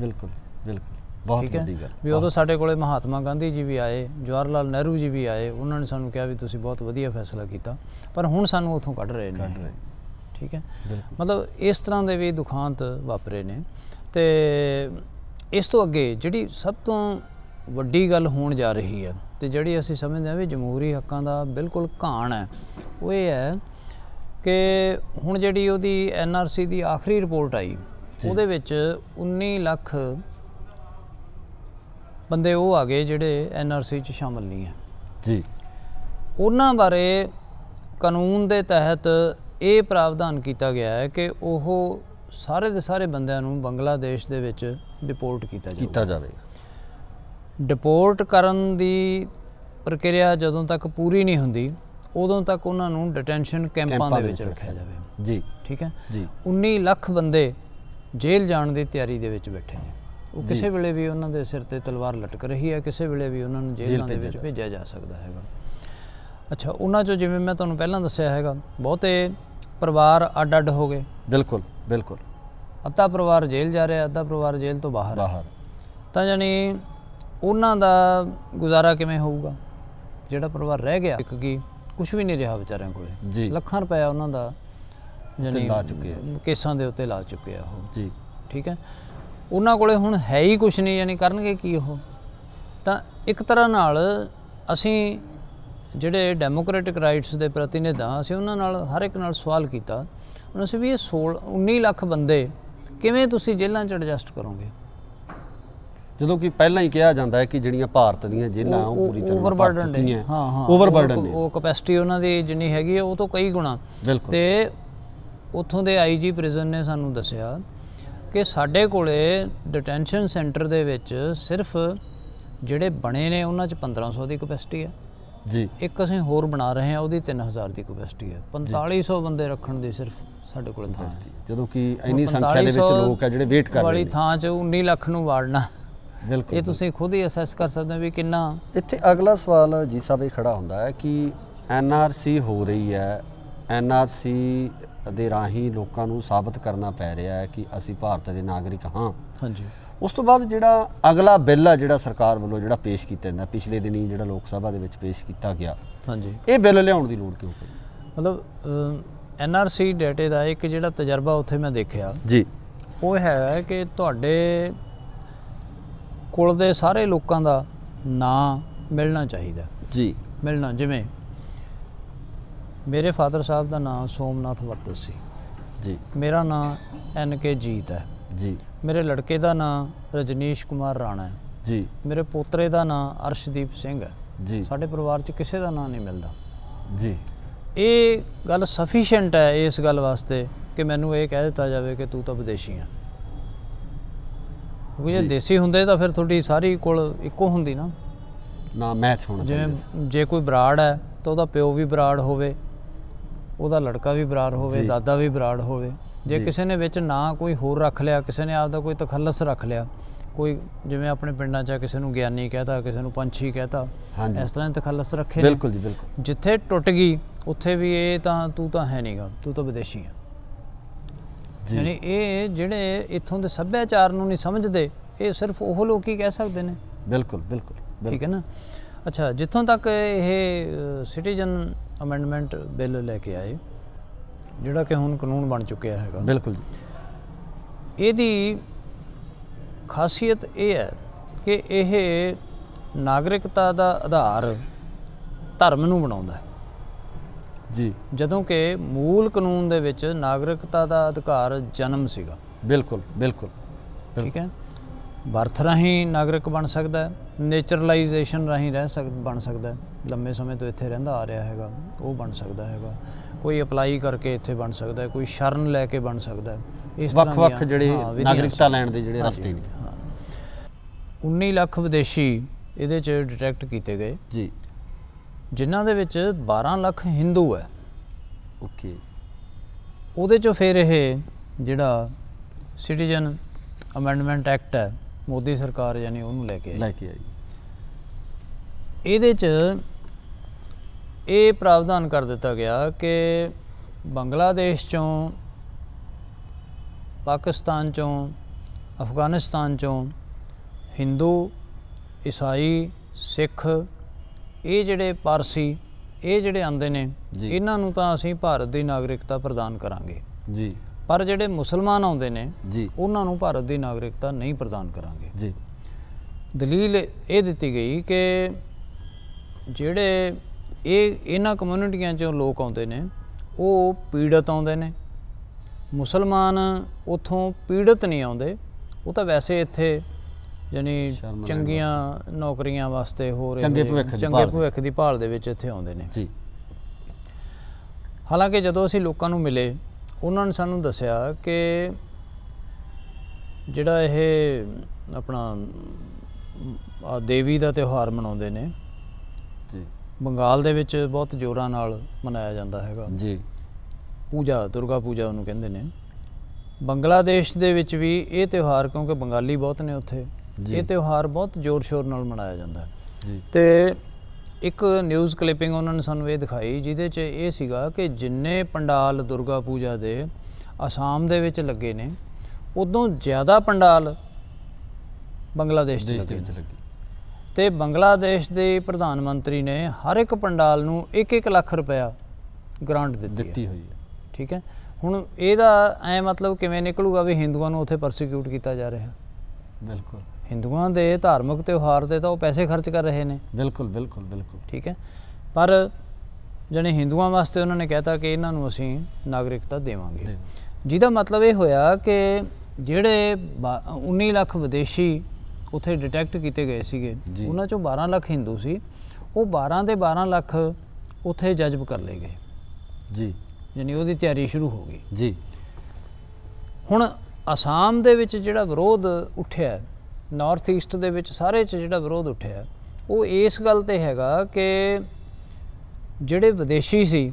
ਬਿਲਕੁਲ ਬਿਲਕੁਲ ਬਹੁਤ ਵੱਡੀ ਗੱਲ ਵੀ ਉਦੋਂ ਸਾਡੇ ਕੋਲੇ ਮਹਾਤਮਾ ਗਾਂਧੀ ਜੀ ਵੀ ਆਏ ਜਵਾਹਰ ਲਾਲ ਨਹਿਰੂ ਜੀ ਵੀ ਆਏ ਉਹਨਾਂ ਨੇ ਸਾਨੂੰ ਕਿਹਾ ਵੀ ਤੁਸੀਂ ਬਹੁਤ ਵਧੀਆ ਫੈਸਲਾ ਕੀਤਾ ਪਰ ਹੁਣ ਸਾਨੂੰ ਉਥੋਂ ਕੱਢ ਰਹੇ ਨੇ ਠੀਕ ਹੈ ਮਤਲਬ ਇਸ ਤਰ੍ਹਾਂ ਦੇ ਵੀ ਦੁਖਾਂਤ ਵਾਪਰੇ ਨੇ ਤੇ ਇਸ ਤੋਂ ਅੱਗੇ ਜਿਹੜੀ ਸਭ ਤੋਂ ਵੱਡੀ ਗੱਲ ਹੋਣ ਜਾ ਰਹੀ ਹੈ ਤੇ ਜਿਹੜੀ ਅਸੀਂ ਸਮਝਦੇ ਹਾਂ ਵੀ ਜਮਹੂਰੀ ਹੱਕਾਂ ਦਾ ਬਿਲਕੁਲ ਘਾਣ ਹੈ ਉਹ ਇਹ ਹੈ ਕਿ ਹੁਣ ਜਿਹੜੀ ਉਹਦੀ ਐਨਆਰਸੀ ਦੀ ਆਖਰੀ ਰਿਪੋਰਟ ਆਈ ਉਹਦੇ ਵਿੱਚ 19 ਲੱਖ ਬੰਦੇ ਉਹ ਆ ਗਏ ਜਿਹੜੇ ਐਨਆਰਸੀ 'ਚ ਸ਼ਾਮਲ ਨਹੀਂ ਹੈ ਜੀ ਉਹਨਾਂ ਬਾਰੇ ਕਾਨੂੰਨ ਦੇ ਤਹਿਤ ਇਹ ਪ੍ਰਾਵਧਾਨ ਕੀਤਾ ਗਿਆ ਹੈ ਕਿ ਉਹ ਸਾਰੇ ਦੇ ਸਾਰੇ ਬੰਦਿਆਂ ਨੂੰ ਬੰਗਲਾਦੇਸ਼ ਦੇ ਵਿੱਚ ਡਿਪੋਰਟ ਕੀਤਾ ਕੀਤਾ ਜਾਵੇਗਾ ਡਿਪੋਰਟ ਕਰਨ ਦੀ ਪ੍ਰਕਿਰਿਆ ਜਦੋਂ ਤੱਕ ਪੂਰੀ ਨਹੀਂ ਹੁੰਦੀ ਉਦੋਂ ਤੱਕ ਉਹਨਾਂ ਨੂੰ ਡਿਟੈਂਸ਼ਨ ਕੈਂਪਾਂ ਦੇ ਵਿੱਚ ਰੱਖਿਆ ਜਾਵੇ ਜੀ ਠੀਕ ਹੈ ਜੀ 19 ਲੱਖ ਬੰਦੇ ਜੇਲ੍ਹ ਜਾਣ ਦੀ ਤਿਆਰੀ ਦੇ ਵਿੱਚ ਬੈਠੇ ਨੇ ਉਹ ਕਿਸੇ ਵੇਲੇ ਵੀ ਉਹਨਾਂ ਦੇ ਸਿਰ ਤੇ ਤਲਵਾਰ ਲਟਕ ਰਹੀ ਹੈ ਕਿਸੇ ਵੇਲੇ ਵੀ ਉਹਨਾਂ ਨੂੰ ਜੇਲ੍ਹਾਂ ਦੇ ਵਿੱਚ ਭੇਜਿਆ ਜਾ ਸਕਦਾ ਹੈਗਾ ਅੱਛਾ ਉਹਨਾਂ ਚੋਂ ਜਿਵੇਂ ਮੈਂ ਤੁਹਾਨੂੰ ਪਹਿਲਾਂ ਦੱਸਿਆ ਹੈਗਾ ਬਹੁਤੇ ਪਰਿਵਾਰ ਅੱਡ-ਅੱਡ ਹੋ ਗਏ ਬਿਲਕੁਲ ਬਿਲਕੁਲ ਅੱਧਾ ਪਰਿਵਾਰ ਜੇਲ੍ਹ ਜਾ ਰਿਹਾ ਅੱਧਾ ਪਰਿਵਾਰ ਜੇਲ੍ਹ ਤੋਂ ਬਾਹਰ ਬਾਹਰ ਤਾਂ ਜਾਨੀ ਉਹਨਾਂ ਦਾ ਗੁਜ਼ਾਰਾ ਕਿਵੇਂ ਹੋਊਗਾ ਜਿਹੜਾ ਪਰਿਵਾਰ ਰਹਿ ਗਿਆ ਇੱਕ ਕੀ ਕੁਝ ਵੀ ਨਹੀਂ ਰਿਹਾ ਵਿਚਾਰਿਆਂ ਕੋਲੇ ਲੱਖਾਂ ਰੁਪਏ ਉਹਨਾਂ ਦਾ ਜਾਨੀ ਲਾ ਚੁੱਕੇ ਆ ਕੇਸਾਂ ਦੇ ਉੱਤੇ ਲਾ ਚੁੱਕੇ ਆ ਉਹ ਜੀ ਠੀਕ ਹੈ ਉਹਨਾਂ ਕੋਲੇ ਹੁਣ ਹੈ ਹੀ ਕੁਝ ਨਹੀਂ ਯਾਨੀ ਕਰਨਗੇ ਕੀ ਉਹ ਤਾਂ ਇੱਕ ਤਰ੍ਹਾਂ ਨਾਲ ਅਸੀਂ ਜਿਹੜੇ ਡੈਮੋਕ੍ਰੈਟਿਕ ਰਾਈਟਸ ਦੇ ਪ੍ਰਤੀਨਿਧਾਂ ਸੀ ਉਹਨਾਂ ਨਾਲ ਹਰ ਇੱਕ ਨਾਲ ਸਵਾਲ ਕੀਤਾ ਉਹਨਾਂ ਸੇ ਵੀ ਇਹ 16 19 ਲੱਖ ਬੰਦੇ ਕਿਵੇਂ ਤੁਸੀਂ ਜੇਲ੍ਹਾਂ 'ਚ ਐਡਜਸਟ ਕਰੋਗੇ ਜਦੋਂ ਕਿ ਪਹਿਲਾਂ ਹੀ ਕਿਹਾ ਜਾਂਦਾ ਹੈ ਕਿ ਜਿਹੜੀਆਂ ਭਾਰਤ ਦੀਆਂ ਜੇਲ੍ਹਾਂ ਉਹ ਪੂਰੀ ਤਰ੍ਹਾਂ ਓਵਰਬਰਡਨ ਨੇ ਹਾਂ ਹਾਂ ਓਵਰਬਰਡਨ ਨੇ ਉਹ ਕਪੈਸਿਟੀ ਉਹਨਾਂ ਦੀ ਜਿੰਨੀ ਹੈਗੀ ਹੈ ਉਹ ਤੋਂ ਕਈ ਗੁਣਾ ਤੇ ਉੱਥੋਂ ਦੇ ਆਈਜੀ ਪ੍ਰਿਜ਼ਨ ਨੇ ਸਾਨੂੰ ਦੱਸਿਆ ਕਿ ਸਾਡੇ ਕੋਲੇ ਡਿਟੈਂਸ਼ਨ ਸੈਂਟਰ ਦੇ ਵਿੱਚ ਸਿਰਫ ਜਿਹੜੇ ਬਣੇ ਨੇ ਉਹਨਾਂ 'ਚ 1500 ਦੀ ਕਪੈਸਿਟੀ ਹੈ ਜੀ ਇੱਕ ਅਸੀਂ ਹੋਰ ਬਣਾ ਰਹੇ ਹਾਂ ਉਹਦੀ 3000 ਦੀ ਕਪੈਸਿਟੀ ਹੈ 4500 ਬੰਦੇ ਰੱਖਣ ਦੀ ਸਿਰਫ ਸਾਡੇ ਕੋਲ ਥਾਂ ਸੀ ਜਦੋਂ ਕਿ ਇੰਨੀ ਸੰਖਿਆ ਦੇ ਵਿੱਚ ਲੋਕ ਆ ਜਿਹੜੇ ਵੇਟ ਕਰ ਰਹੇ ਨੇ ਵਾਲੀ ਥਾਂ 'ਚ 19 ਲੱਖ ਨੂੰ ਵਾੜਨਾ ਬਿਲਕੁਲ ਇਹ ਤੁਸੀਂ ਖੁਦ ਹੀ ਅਸੈਸ ਕਰ ਸਕਦੇ ਹੋ ਵੀ ਕਿੰਨਾ ਇੱਥੇ ਅਗਲਾ ਸਵਾਲ ਜੀ ਸਾਹਿਬ ਇਹ ਖੜਾ ਹੁੰਦਾ ਹੈ ਕਿ ਐਨਆਰਸੀ ਹੋ ਰਹੀ ਹੈ ਐਨਆਰਸੀ ਦੇ ਰਾਹੀਂ ਲੋਕਾਂ ਨੂੰ ਸਾਬਤ ਕਰਨਾ ਪੈ ਰਿਹਾ ਹੈ ਕਿ ਅਸੀਂ ਭਾਰਤ ਦੇ ਨਾਗਰਿਕ ਹਾਂ ਹਾਂਜੀ ਉਸ ਤੋਂ ਬਾਅਦ ਜਿਹੜਾ ਅਗਲਾ ਬਿੱਲ ਆ ਜਿਹੜਾ ਸਰਕਾਰ ਵੱਲੋਂ ਜਿਹੜਾ ਪੇਸ਼ ਕੀਤਾ ਜਾਂਦਾ ਪਿਛਲੇ ਦਿਨੀ ਜਿਹੜਾ ਲੋਕ ਸਭਾ ਦੇ ਵਿੱਚ ਪੇਸ਼ ਕੀਤਾ ਗਿਆ ਹਾਂਜੀ ਇਹ ਬਿੱਲ ਲਿਆਉਣ ਦੀ ਲੋੜ ਕਿਉਂ ਪਈ ਮਤਲਬ ਐਨਆਰਸੀ ਡਾਟੇ ਦਾ ਇੱਕ ਜਿਹੜਾ ਤਜਰਬਾ ਉੱਥੇ ਮੈਂ ਦੇਖਿਆ ਜੀ ਉਹ ਹੈ ਕਿ ਤੁਹਾਡੇ ਕੁਲ ਦੇ ਸਾਰੇ ਲੋਕਾਂ ਦਾ ਨਾਂ ਮਿਲਣਾ ਚਾਹੀਦਾ ਜੀ ਮਿਲਣਾ ਜਿਵੇਂ ਮੇਰੇ ਫਾਦਰ ਸਾਹਿਬ ਦਾ ਨਾਮ ਸੋਮਨਾਥ ਵਰਤਸੀ ਸੀ ਜੀ ਮੇਰਾ ਨਾਮ ਐਨ ਕੇ ਜੀਤ ਹੈ ਜੀ ਮੇਰੇ ਲੜਕੇ ਦਾ ਨਾਮ ਰਜਨੀਸ਼ ਕੁਮਾਰ ਰਾਣਾ ਹੈ ਜੀ ਮੇਰੇ ਪੋਤਰੇ ਦਾ ਨਾਮ ਅਰਸ਼ਦੀਪ ਸਿੰਘ ਹੈ ਜੀ ਸਾਡੇ ਪਰਿਵਾਰ 'ਚ ਕਿਸੇ ਦਾ ਨਾਮ ਨਹੀਂ ਮਿਲਦਾ ਜੀ ਇਹ ਗੱਲ ਸਫੀਸ਼ੀਐਂਟ ਹੈ ਇਸ ਗੱਲ ਵਾਸਤੇ ਕਿ ਮੈਨੂੰ ਇਹ ਕਹਿ ਦਿੱਤਾ ਜਾਵੇ ਕਿ ਤੂੰ ਤਾਂ ਵਿਦੇਸ਼ੀ ਆ ਕਿਉਂਕਿ ਜੇ ਦੇਸੀ ਹੁੰਦੇ ਤਾਂ ਫਿਰ ਤੁਹਾਡੀ ਸਾਰੀ ਕੋਲ ਇੱਕੋ ਹੁੰਦੀ ਨਾ ਨਾ ਮੈਚ ਹੋਣਾ ਚਾਹੀਦਾ ਜੇ ਕੋਈ ਬਰਾੜ ਹੈ ਤਾਂ ਉਹਦਾ ਪਿਓ ਵੀ ਬਰਾੜ ਹੋਵੇ ਉਹਦਾ ਲੜਕਾ ਵੀ ਬਰਾੜ ਹੋਵੇ ਦਾਦਾ ਵੀ ਬਰਾੜ ਹੋਵੇ ਜੇ ਕਿਸੇ ਨੇ ਵਿੱਚ ਨਾ ਕੋਈ ਹੋਰ ਰੱਖ ਲਿਆ ਕਿਸੇ ਨੇ ਆਪਦਾ ਕੋਈ ਤਖੱਲਸ ਰੱਖ ਲਿਆ ਕੋਈ ਜਿਵੇਂ ਆਪਣੇ ਪਿੰਡਾਂ 'ਚ ਕਿਸੇ ਨੂੰ ਗਿਆਨੀ ਕਹਤਾ ਕਿਸੇ ਨੂੰ ਪੰਛੀ ਕਹਤਾ ਇਸ ਤਰ੍ਹਾਂ ਦੇ ਤਖੱਲਸ ਰੱਖੇ ਨੇ ਬਿਲਕੁਲ ਜੀ ਬਿਲਕੁਲ ਜਿੱਥੇ ਟੁੱਟ ਗਈ ਉੱਥੇ ਵੀ ਇਹ ਤਾਂ ਤੂੰ ਤਾਂ ਹੈ ਨਹੀਂਗਾ ਤੂੰ ਤਾਂ ਵਿਦੇਸ਼ੀ ਆ ਜੀ ਯਾਨੀ ਇਹ ਜਿਹੜੇ ਇੱਥੋਂ ਦੇ ਸੱਭਿਆਚਾਰ ਨੂੰ ਨਹੀਂ ਸਮਝਦੇ ਇਹ ਸਿਰਫ ਉਹ ਲੋਕ ਹੀ ਕਹਿ ਸਕਦੇ ਨੇ ਬਿਲਕੁਲ ਬਿਲਕੁਲ ਠੀਕ ਹੈ ਨਾ ਅੱਛਾ ਜਿੱਥੋਂ ਤੱਕ ਇਹ ਸਿਟੀਜ਼ਨ ਅਮੈਂਡਮੈਂਟ ਬਿੱਲ ਲੈ ਕੇ ਆਏ ਜਿਹੜਾ ਕਿ ਹੁਣ ਕਾਨੂੰਨ ਬਣ ਚੁੱਕਿਆ ਹੈਗਾ ਬਿਲਕੁਲ ਜੀ ਇਹਦੀ ਖਾਸੀਅਤ ਇਹ ਹੈ ਕਿ ਇਹ ਨਾਗਰਿਕਤਾ ਦਾ ਆਧਾਰ ਧਰਮ ਨੂੰ ਬਣਾਉਂਦਾ ਹੈ ਜੀ ਜਦੋਂ ਕਿ ਮੂਲ ਕਾਨੂੰਨ ਦੇ ਵਿੱਚ ਨਾਗਰਿਕਤਾ ਦਾ ਅਧਿਕਾਰ ਜਨਮ ਸੀਗਾ ਬਿਲਕੁਲ ਬਿਲਕੁਲ ਠੀਕ ਹੈ ਬਰਥ ਰਾਹੀਂ ਨਾਗਰਿਕ ਬਣ ਸਕਦਾ ਹੈ ਨੇਚਰਲਾਈਜੇਸ਼ਨ ਰਾਹੀਂ ਰਹਿ ਸਕ ਬਣ ਸਕਦਾ ਹੈ ਲੰਮੇ ਸਮੇਂ ਤੋਂ ਇੱਥੇ ਰਹਿੰਦਾ ਆ ਰਿਹਾ ਹੈਗਾ ਉਹ ਬਣ ਸਕਦਾ ਹੈਗਾ ਕੋਈ ਅਪਲਾਈ ਕਰਕੇ ਇੱਥੇ ਬਣ ਸਕਦਾ ਹੈ ਕੋਈ ਸ਼ਰਨ ਲੈ ਕੇ ਬਣ ਸਕਦਾ ਹੈ ਇਸ ਤਰ੍ਹਾਂ ਵੱਖ-ਵੱਖ ਜਿਹੜੇ ਨਾਗਰਿਕਤਾ ਲੈਣ ਦੇ ਜਿਹੜੇ ਰਸਤੇ ਨੇ 19 ਲੱਖ ਵਿਦੇਸ਼ੀ ਇਹਦੇ 'ਚ ਡਿਟੈਕਟ ਕੀਤੇ ਗਏ ਜੀ ਜਿਨ੍ਹਾਂ ਦੇ ਵਿੱਚ 12 ਲੱਖ ਹਿੰਦੂ ਹੈ ਓਕੇ ਉਹਦੇ 'ਚੋਂ ਫਿਰ ਇਹ ਜਿਹੜਾ ਸਿਟੀਜ਼ਨ ਅਮੈਂਡਮੈਂਟ ਐਕਟ ਹੈ ਮੋਦੀ ਸਰਕਾਰ ਯਾਨੀ ਉਹਨੂੰ ਲੈ ਕੇ ਆਈ ਲੈ ਕੇ ਆਈ ਇਹਦੇ 'ਚ ਇਹ ਪ੍ਰਾਵਧਾਨ ਕਰ ਦਿੱਤਾ ਗਿਆ ਕਿ ਬੰਗਲਾਦੇਸ਼ ਚੋਂ ਪਾਕਿਸਤਾਨ ਚੋਂ ਅਫਗਾਨਿਸਤਾਨ ਚੋਂ Hindu ਈਸਾਈ ਸਿੱਖ ਇਹ ਜਿਹੜੇ ਪਾਰਸੀ ਇਹ ਜਿਹੜੇ ਆਂਦੇ ਨੇ ਇਹਨਾਂ ਨੂੰ ਤਾਂ ਅਸੀਂ ਭਾਰਤ ਦੀ ਨਾਗਰਿਕਤਾ ਪ੍ਰਦਾਨ ਕਰਾਂਗੇ ਜੀ ਪਰ ਜਿਹੜੇ ਮੁਸਲਮਾਨ ਆਉਂਦੇ ਨੇ ਜੀ ਉਹਨਾਂ ਨੂੰ ਭਾਰਤ ਦੀ ਨਾਗਰਿਕਤਾ ਨਹੀਂ ਪ੍ਰਦਾਨ ਕਰਾਂਗੇ ਜੀ ਦਲੀਲ ਇਹ ਦਿੱਤੀ ਗਈ ਕਿ ਜਿਹੜੇ ਇਹ ਇਹਨਾਂ ਕਮਿਊਨਿਟੀਆਂ ਚੋਂ ਲੋਕ ਆਉਂਦੇ ਨੇ ਉਹ ਪੀੜਤ ਆਉਂਦੇ ਨੇ ਮੁਸਲਮਾਨ ਉਥੋਂ ਪੀੜਤ ਨਹੀਂ ਆਉਂਦੇ ਉਹ ਤਾਂ ਵੈਸੇ ਇੱਥੇ ਯਾਨੀ ਚੰਗੀਆਂ ਨੌਕਰੀਆਂ ਵਾਸਤੇ ਹੋ ਰਹੇ ਚੰਗੇ ਭਵਿੱਖ ਦੀ ਚੰਗੇ ਭਵਿੱਖ ਦੀ ਭਾਲ ਦੇ ਵਿੱਚ ਇੱਥੇ ਆਉਂਦੇ ਨੇ ਜੀ ਹਾਲਾਂਕਿ ਜਦੋਂ ਅਸੀਂ ਲੋਕਾਂ ਨੂੰ ਮਿਲੇ ਉਹਨਾਂ ਨੇ ਸਾਨੂੰ ਦੱਸਿਆ ਕਿ ਜਿਹੜਾ ਇਹ ਆਪਣਾ ਆ ਦੇਵੀ ਦਾ ਤਿਉਹਾਰ ਮਨਾਉਂਦੇ ਨੇ ਬੰਗਾਲ ਦੇ ਵਿੱਚ ਬਹੁਤ ਜ਼ੋਰਾਂ ਨਾਲ ਮਨਾਇਆ ਜਾਂਦਾ ਹੈਗਾ ਜੀ ਪੂਜਾ ਦੁਰਗਾ ਪੂਜਾ ਉਹਨੂੰ ਕਹਿੰਦੇ ਨੇ ਬੰਗਲਾਦੇਸ਼ ਦੇ ਵਿੱਚ ਵੀ ਇਹ ਤਿਉਹਾਰ ਕਿਉਂਕਿ ਬੰਗਾਲੀ ਬਹੁਤ ਨੇ ਉੱਥੇ ਇਹ ਤਿਉਹਾਰ ਬਹੁਤ ਜ਼ੋਰ-ਸ਼ੋਰ ਨਾਲ ਮਨਾਇਆ ਜਾਂਦਾ ਹੈ ਜੀ ਤੇ ਇੱਕ ਨਿਊਜ਼ ਕਲਿੱਪਿੰਗ ਉਹਨਾਂ ਨੇ ਸਾਨੂੰ ਇਹ ਦਿਖਾਈ ਜਿਹਦੇ 'ਚ ਇਹ ਸੀਗਾ ਕਿ ਜਿੰਨੇ ਪੰਡਾਲ ਦੁਰਗਾ ਪੂਜਾ ਦੇ ਅਸਾਮ ਦੇ ਵਿੱਚ ਲੱਗੇ ਨੇ ਉਦੋਂ ਜ਼ਿਆਦਾ ਪੰਡਾਲ ਬੰਗਲਾਦੇਸ਼ ਦੇ ਵਿੱਚ ਲੱਗੇ ਤੇ ਬੰਗਲਾਦੇਸ਼ ਦੇ ਪ੍ਰਧਾਨ ਮੰਤਰੀ ਨੇ ਹਰ ਇੱਕ ਪੰਡਾਲ ਨੂੰ 1-1 ਲੱਖ ਰੁਪਇਆ ਗ੍ਰਾਂਟ ਦਿੱਤੀ ਹੋਈ ਹੈ ਠੀਕ ਹੈ ਹੁਣ ਇਹਦਾ ਐ ਮਤਲਬ ਕਿਵੇਂ ਨਿਕਲੂਗਾ ਵੀ ਹਿੰਦੂਆਂ ਨੂੰ ਉੱਥੇ ਪਰਸੀਕਿਊਟ ਕੀਤਾ ਜਾ ਰਿਹਾ ਬਿਲਕੁਲ ਹਿੰਦੂਆਂ ਦੇ ਧਾਰਮਿਕ ਤਿਉਹਾਰ ਤੇ ਤਾਂ ਉਹ ਪੈਸੇ ਖਰਚ ਕਰ ਰਹੇ ਨੇ ਬਿਲਕੁਲ ਬਿਲਕੁਲ ਬਿਲਕੁਲ ਠੀਕ ਹੈ ਪਰ ਜਿਹੜੇ ਹਿੰਦੂਆਂ ਵਾਸਤੇ ਉਹਨਾਂ ਨੇ ਕਹਿਤਾ ਕਿ ਇਹਨਾਂ ਨੂੰ ਅਸੀਂ ਨਾਗਰਿਕਤਾ ਦੇਵਾਂਗੇ ਜਿਹਦਾ ਮਤਲਬ ਇਹ ਹੋਇਆ ਕਿ ਜਿਹੜੇ 19 ਲੱਖ ਵਿਦੇਸ਼ੀ ਉੱਥੇ ਡਿਟੈਕਟ ਕੀਤੇ ਗਏ ਸੀਗੇ ਉਹਨਾਂ ਚੋਂ 12 ਲੱਖ ਹਿੰਦੂ ਸੀ ਉਹ 12 ਦੇ 12 ਲੱਖ ਉੱਥੇ ਜਜ਼ਬ ਕਰ ਲਏ ਗਏ ਜੀ ਯਾਨੀ ਉਹਦੀ ਤਿਆਰੀ ਸ਼ੁਰੂ ਹੋ ਗਈ ਜੀ ਹੁਣ ਅਸਾਮ ਦੇ ਵਿੱਚ ਜਿਹੜਾ ਵਿਰੋਧ ਉੱਠਿਆ ਨਾਰਥ ਈਸਟ ਦੇ ਵਿੱਚ ਸਾਰੇ 'ਚ ਜਿਹੜਾ ਵਿਰੋਧ ਉੱਠਿਆ ਉਹ ਇਸ ਗੱਲ ਤੇ ਹੈਗਾ ਕਿ ਜਿਹੜੇ ਵਿਦੇਸ਼ੀ ਸੀ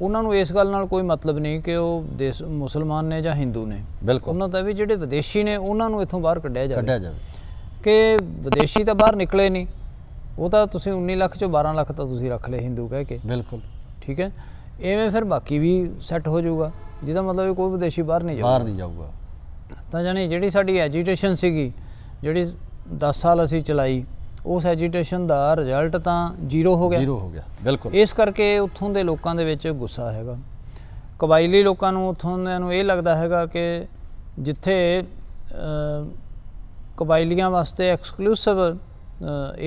ਉਹਨਾਂ ਨੂੰ ਇਸ ਗੱਲ ਨਾਲ ਕੋਈ ਮਤਲਬ ਨਹੀਂ ਕਿ ਉਹ ਦੇਸ਼ ਮੁਸਲਮਾਨ ਨੇ ਜਾਂ ਹਿੰਦੂ ਨੇ ਉਹਨਾਂ ਦਾ ਵੀ ਜਿਹੜੇ ਵਿਦੇਸ਼ੀ ਨੇ ਉਹਨਾਂ ਨੂੰ ਇੱਥੋਂ ਬਾਹਰ ਕੱਢਿਆ ਜਾਵੇ ਕੱਢਿਆ ਜਾਵੇ ਕਿ ਵਿਦੇਸ਼ੀ ਤਾਂ ਬਾਹਰ ਨਿਕਲੇ ਨਹੀਂ ਉਹ ਤਾਂ ਤੁਸੀਂ 19 ਲੱਖ ਚੋਂ 12 ਲੱਖ ਤਾਂ ਤੁਸੀਂ ਰੱਖ ਲਏ ਹਿੰਦੂ ਕਹਿ ਕੇ ਬਿਲਕੁਲ ਠੀਕ ਹੈ ਐਵੇਂ ਫਿਰ ਬਾਕੀ ਵੀ ਸੈੱਟ ਹੋ ਜਾਊਗਾ ਜਿਹਦਾ ਮਤਲਬ ਕੋਈ ਵਿਦੇਸ਼ੀ ਬਾਹਰ ਨਹੀਂ ਜਾਊਗਾ ਬਾਹਰ ਨਹੀਂ ਜਾਊਗਾ ਤਾਂ ਜਾਨੀ ਜਿਹੜੀ ਸਾਡੀ ਐਜੀਟੇਸ਼ਨ ਸੀਗੀ ਜਿਹੜੀ 10 ਸਾਲ ਅਸੀਂ ਚਲਾਈ ਉਸ ਐਜੀਟੇਸ਼ਨ ਦਾ ਰਿਜ਼ਲਟ ਤਾਂ ਜ਼ੀਰੋ ਹੋ ਗਿਆ ਜ਼ੀਰੋ ਹੋ ਗਿਆ ਬਿਲਕੁਲ ਇਸ ਕਰਕੇ ਉੱਥੋਂ ਦੇ ਲੋਕਾਂ ਦੇ ਵਿੱਚ ਗੁੱਸਾ ਹੈਗਾ ਕਬਾਇਲੀ ਲੋਕਾਂ ਨੂੰ ਉੱਥੋਂ ਦੇ ਨੂੰ ਇਹ ਲੱਗਦਾ ਹੈਗਾ ਕਿ ਜਿੱਥੇ ਕਬਾਇਲੀਆਂ ਵਾਸਤੇ ਐਕਸਕਲੂਸਿਵ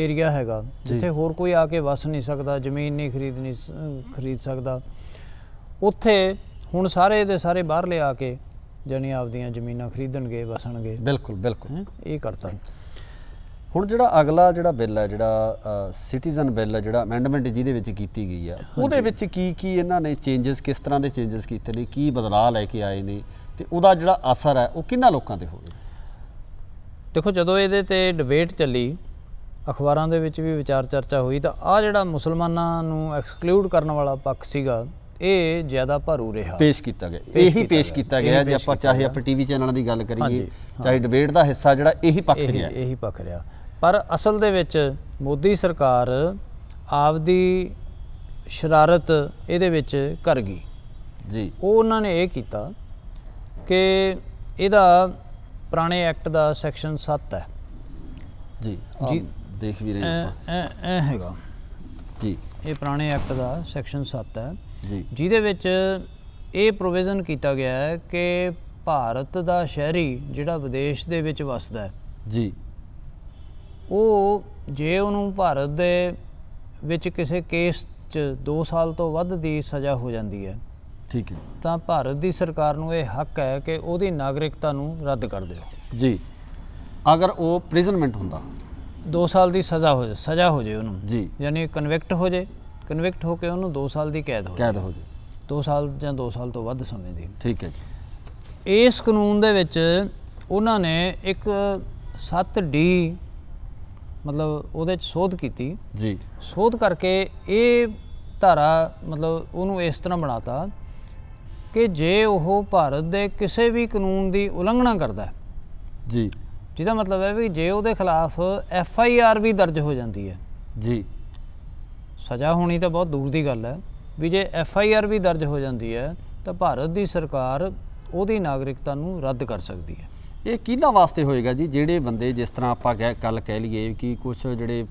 ਏਰੀਆ ਹੈਗਾ ਜਿੱਥੇ ਹੋਰ ਕੋਈ ਆ ਕੇ ਵਸ ਨਹੀਂ ਸਕਦਾ ਜ਼ਮੀਨ ਨਹੀਂ ਖਰੀਦ ਨਹੀਂ ਖਰੀਦ ਸਕਦਾ ਉੱਥੇ ਹੁਣ ਸਾਰੇ ਦੇ ਸਾਰੇ ਲੈ ਆ ਕੇ ਜਣੀ ਆਪਦੀਆਂ ਜ਼ਮੀਨਾਂ ਖਰੀਦਣਗੇ ਵਸਣਗੇ ਬਿਲਕੁਲ ਬਿਲਕੁਲ ਇਹ ਕਰਤਾ ਹੁਣ ਜਿਹੜਾ ਅਗਲਾ ਜਿਹੜਾ ਬਿੱਲ ਹੈ ਜਿਹੜਾ ਸਿਟੀਜ਼ਨ ਬਿੱਲ ਹੈ ਜਿਹੜਾ ਅਮੈਂਡਮੈਂਟ ਜਿਹਦੇ ਵਿੱਚ ਕੀਤੀ ਗਈ ਆ ਉਹਦੇ ਵਿੱਚ ਕੀ ਕੀ ਇਹਨਾਂ ਨੇ ਚੇਂਜਸ ਕਿਸ ਤਰ੍ਹਾਂ ਦੇ ਚੇਂਜਸ ਕੀਤੇ ਨੇ ਕੀ ਬਦਲਾਅ ਲੈ ਕੇ ਆਏ ਨੇ ਤੇ ਉਹਦਾ ਜਿਹੜਾ ਅਸਰ ਹੈ ਉਹ ਕਿੰਨਾ ਲੋਕਾਂ ਤੇ ਹੋਵੇਗਾ ਦੇਖੋ ਜਦੋਂ ਇਹਦੇ ਤੇ ਡਿਬੇਟ ਚੱਲੀ ਅਖਬਾਰਾਂ ਦੇ ਵਿੱਚ ਵੀ ਵਿਚਾਰ ਚਰਚਾ ਹੋਈ ਤਾਂ ਆ ਜਿਹੜਾ ਮੁਸਲਮਾਨਾਂ ਨੂੰ ਐਕਸਕਲੂਡ ਕਰਨ ਵਾਲਾ ਪੱਖ ਸੀਗਾ ਇਹ ਜ਼ਿਆਦਾ ਭਾਰੂ ਰਿਹਾ ਪੇਸ਼ ਕੀਤਾ ਗਿਆ ਇਹੀ ਪੇਸ਼ ਕੀਤਾ ਗਿਆ ਜੇ ਆਪਾਂ ਚਾਹੇ ਆਪਾਂ ਟੀਵੀ ਚੈਨਲਾਂ ਦੀ ਗੱਲ ਕਰੀਏ ਚਾਹੇ ਡਿਬੇਟ ਦਾ ਹਿੱਸਾ ਜਿਹੜਾ ਇਹੀ ਪੱਖ ਰਿਹਾ ਇਹੀ ਪੱਖ ਰਿਹਾ ਪਰ ਅਸਲ ਦੇ ਵਿੱਚ ਮੋਦੀ ਸਰਕਾਰ ਆਪਦੀ ਸ਼ਰਾਰਤ ਇਹਦੇ ਵਿੱਚ ਕਰ ਗਈ ਜੀ ਉਹ ਉਹਨਾਂ ਨੇ ਇਹ ਕੀਤਾ ਕਿ ਇਹਦਾ ਪੁਰਾਣੇ ਐਕਟ ਦਾ ਸੈਕਸ਼ਨ 7 ਹੈ ਜੀ ਜੀ ਦੇਖ ਵੀ ਰਹੇ ਆਪਾਂ ਇਹ ਹੈਗਾ ਜੀ ਇਹ ਪੁਰਾਣੇ ਐਕਟ ਦਾ ਸੈਕਸ਼ਨ 7 ਹੈ ਜੀ ਜਿਹਦੇ ਵਿੱਚ ਇਹ ਪ੍ਰੋਵੀਜ਼ਨ ਕੀਤਾ ਗਿਆ ਹੈ ਕਿ ਭਾਰਤ ਦਾ ਸ਼ਹਿਰੀ ਜਿਹੜਾ ਵਿਦੇਸ਼ ਦੇ ਵਿੱਚ ਵਸਦਾ ਹੈ ਜੀ ਉਹ ਜੇ ਉਹਨੂੰ ਭਾਰਤ ਦੇ ਵਿੱਚ ਕਿਸੇ ਕੇਸ 'ਚ 2 ਸਾਲ ਤੋਂ ਵੱਧ ਦੀ ਸਜ਼ਾ ਹੋ ਜਾਂਦੀ ਹੈ ਠੀਕ ਹੈ ਤਾਂ ਭਾਰਤ ਦੀ ਸਰਕਾਰ ਨੂੰ ਇਹ ਹੱਕ ਹੈ ਕਿ ਉਹਦੀ ਨਾਗਰਿਕਤਾ ਨੂੰ ਰੱਦ ਕਰ ਦੇਵੇ ਜੀ ਅਗਰ ਉਹ ਪ੍ਰਿਜ਼ਨਮੈਂਟ ਹੁੰਦਾ 2 ਸਾਲ ਦੀ ਸਜ਼ਾ ਹੋ ਜਾਏ ਸਜ਼ਾ ਹੋ ਜਾਏ ਉਹਨੂੰ ਜੀ ਯਾਨੀ ਕਨਵਿਕਟ ਹੋ ਜਾਏ ਕਨਵਿਕਟ ਹੋ ਕੇ ਉਹਨੂੰ 2 ਸਾਲ ਦੀ ਕੈਦ ਹੋ ਜਾਏ ਕੈਦ ਹੋ ਜਾਏ 2 ਸਾਲ ਜਾਂ 2 ਸਾਲ ਤੋਂ ਵੱਧ ਸਮੇਂ ਦੀ ਠੀਕ ਹੈ ਜੀ ਇਸ ਕਾਨੂੰਨ ਦੇ ਵਿੱਚ ਉਹਨਾਂ ਨੇ ਇੱਕ 7D ਮਤਲਬ ਉਹਦੇ ਵਿੱਚ ਸੋਧ ਕੀਤੀ ਜੀ ਸੋਧ ਕਰਕੇ ਇਹ ਧਾਰਾ ਮਤਲਬ ਉਹਨੂੰ ਇਸ ਤਰ੍ਹਾਂ ਬਣਾਤਾ ਕਿ ਜੇ ਉਹ ਭਾਰਤ ਦੇ ਕਿਸੇ ਵੀ ਕਾਨੂੰਨ ਦੀ ਉਲੰਘਣਾ ਕਰਦਾ ਹੈ ਜੀ ਜਿਹਦਾ ਮਤਲਬ ਹੈ ਵੀ ਜੇ ਉਹਦੇ ਖਿਲਾਫ ਐਫ ਆਈ ਆਰ ਵੀ ਦਰਜ ਹੋ ਜਾਂਦੀ ਹੈ ਜੀ ਸਜ਼ਾ ਹੋਣੀ ਤਾਂ ਬਹੁਤ ਦੂਰ ਦੀ ਗੱਲ ਹੈ ਵੀ ਜੇ ਐਫ ਆਈ ਆਰ ਵੀ ਦਰਜ ਹੋ ਜਾਂਦੀ ਹੈ ਤਾਂ ਭਾਰਤ ਦੀ ਸਰਕਾਰ ਉਹਦੀ ਨਾਗਰਿਕਤਾ ਨੂੰ ਰੱਦ ਕਰ ਸਕਦੀ ਹੈ ਇਹ ਕਿਹਨਾਂ ਵਾਸਤੇ ਹੋਏਗਾ ਜੀ ਜਿਹੜੇ ਬੰਦੇ ਜਿਸ ਤਰ੍ਹਾਂ ਆਪਾਂ ਕੱਲ ਕਹਿ ਲਈਏ ਕਿ ਕੁਝ ਜਿਹੜੇ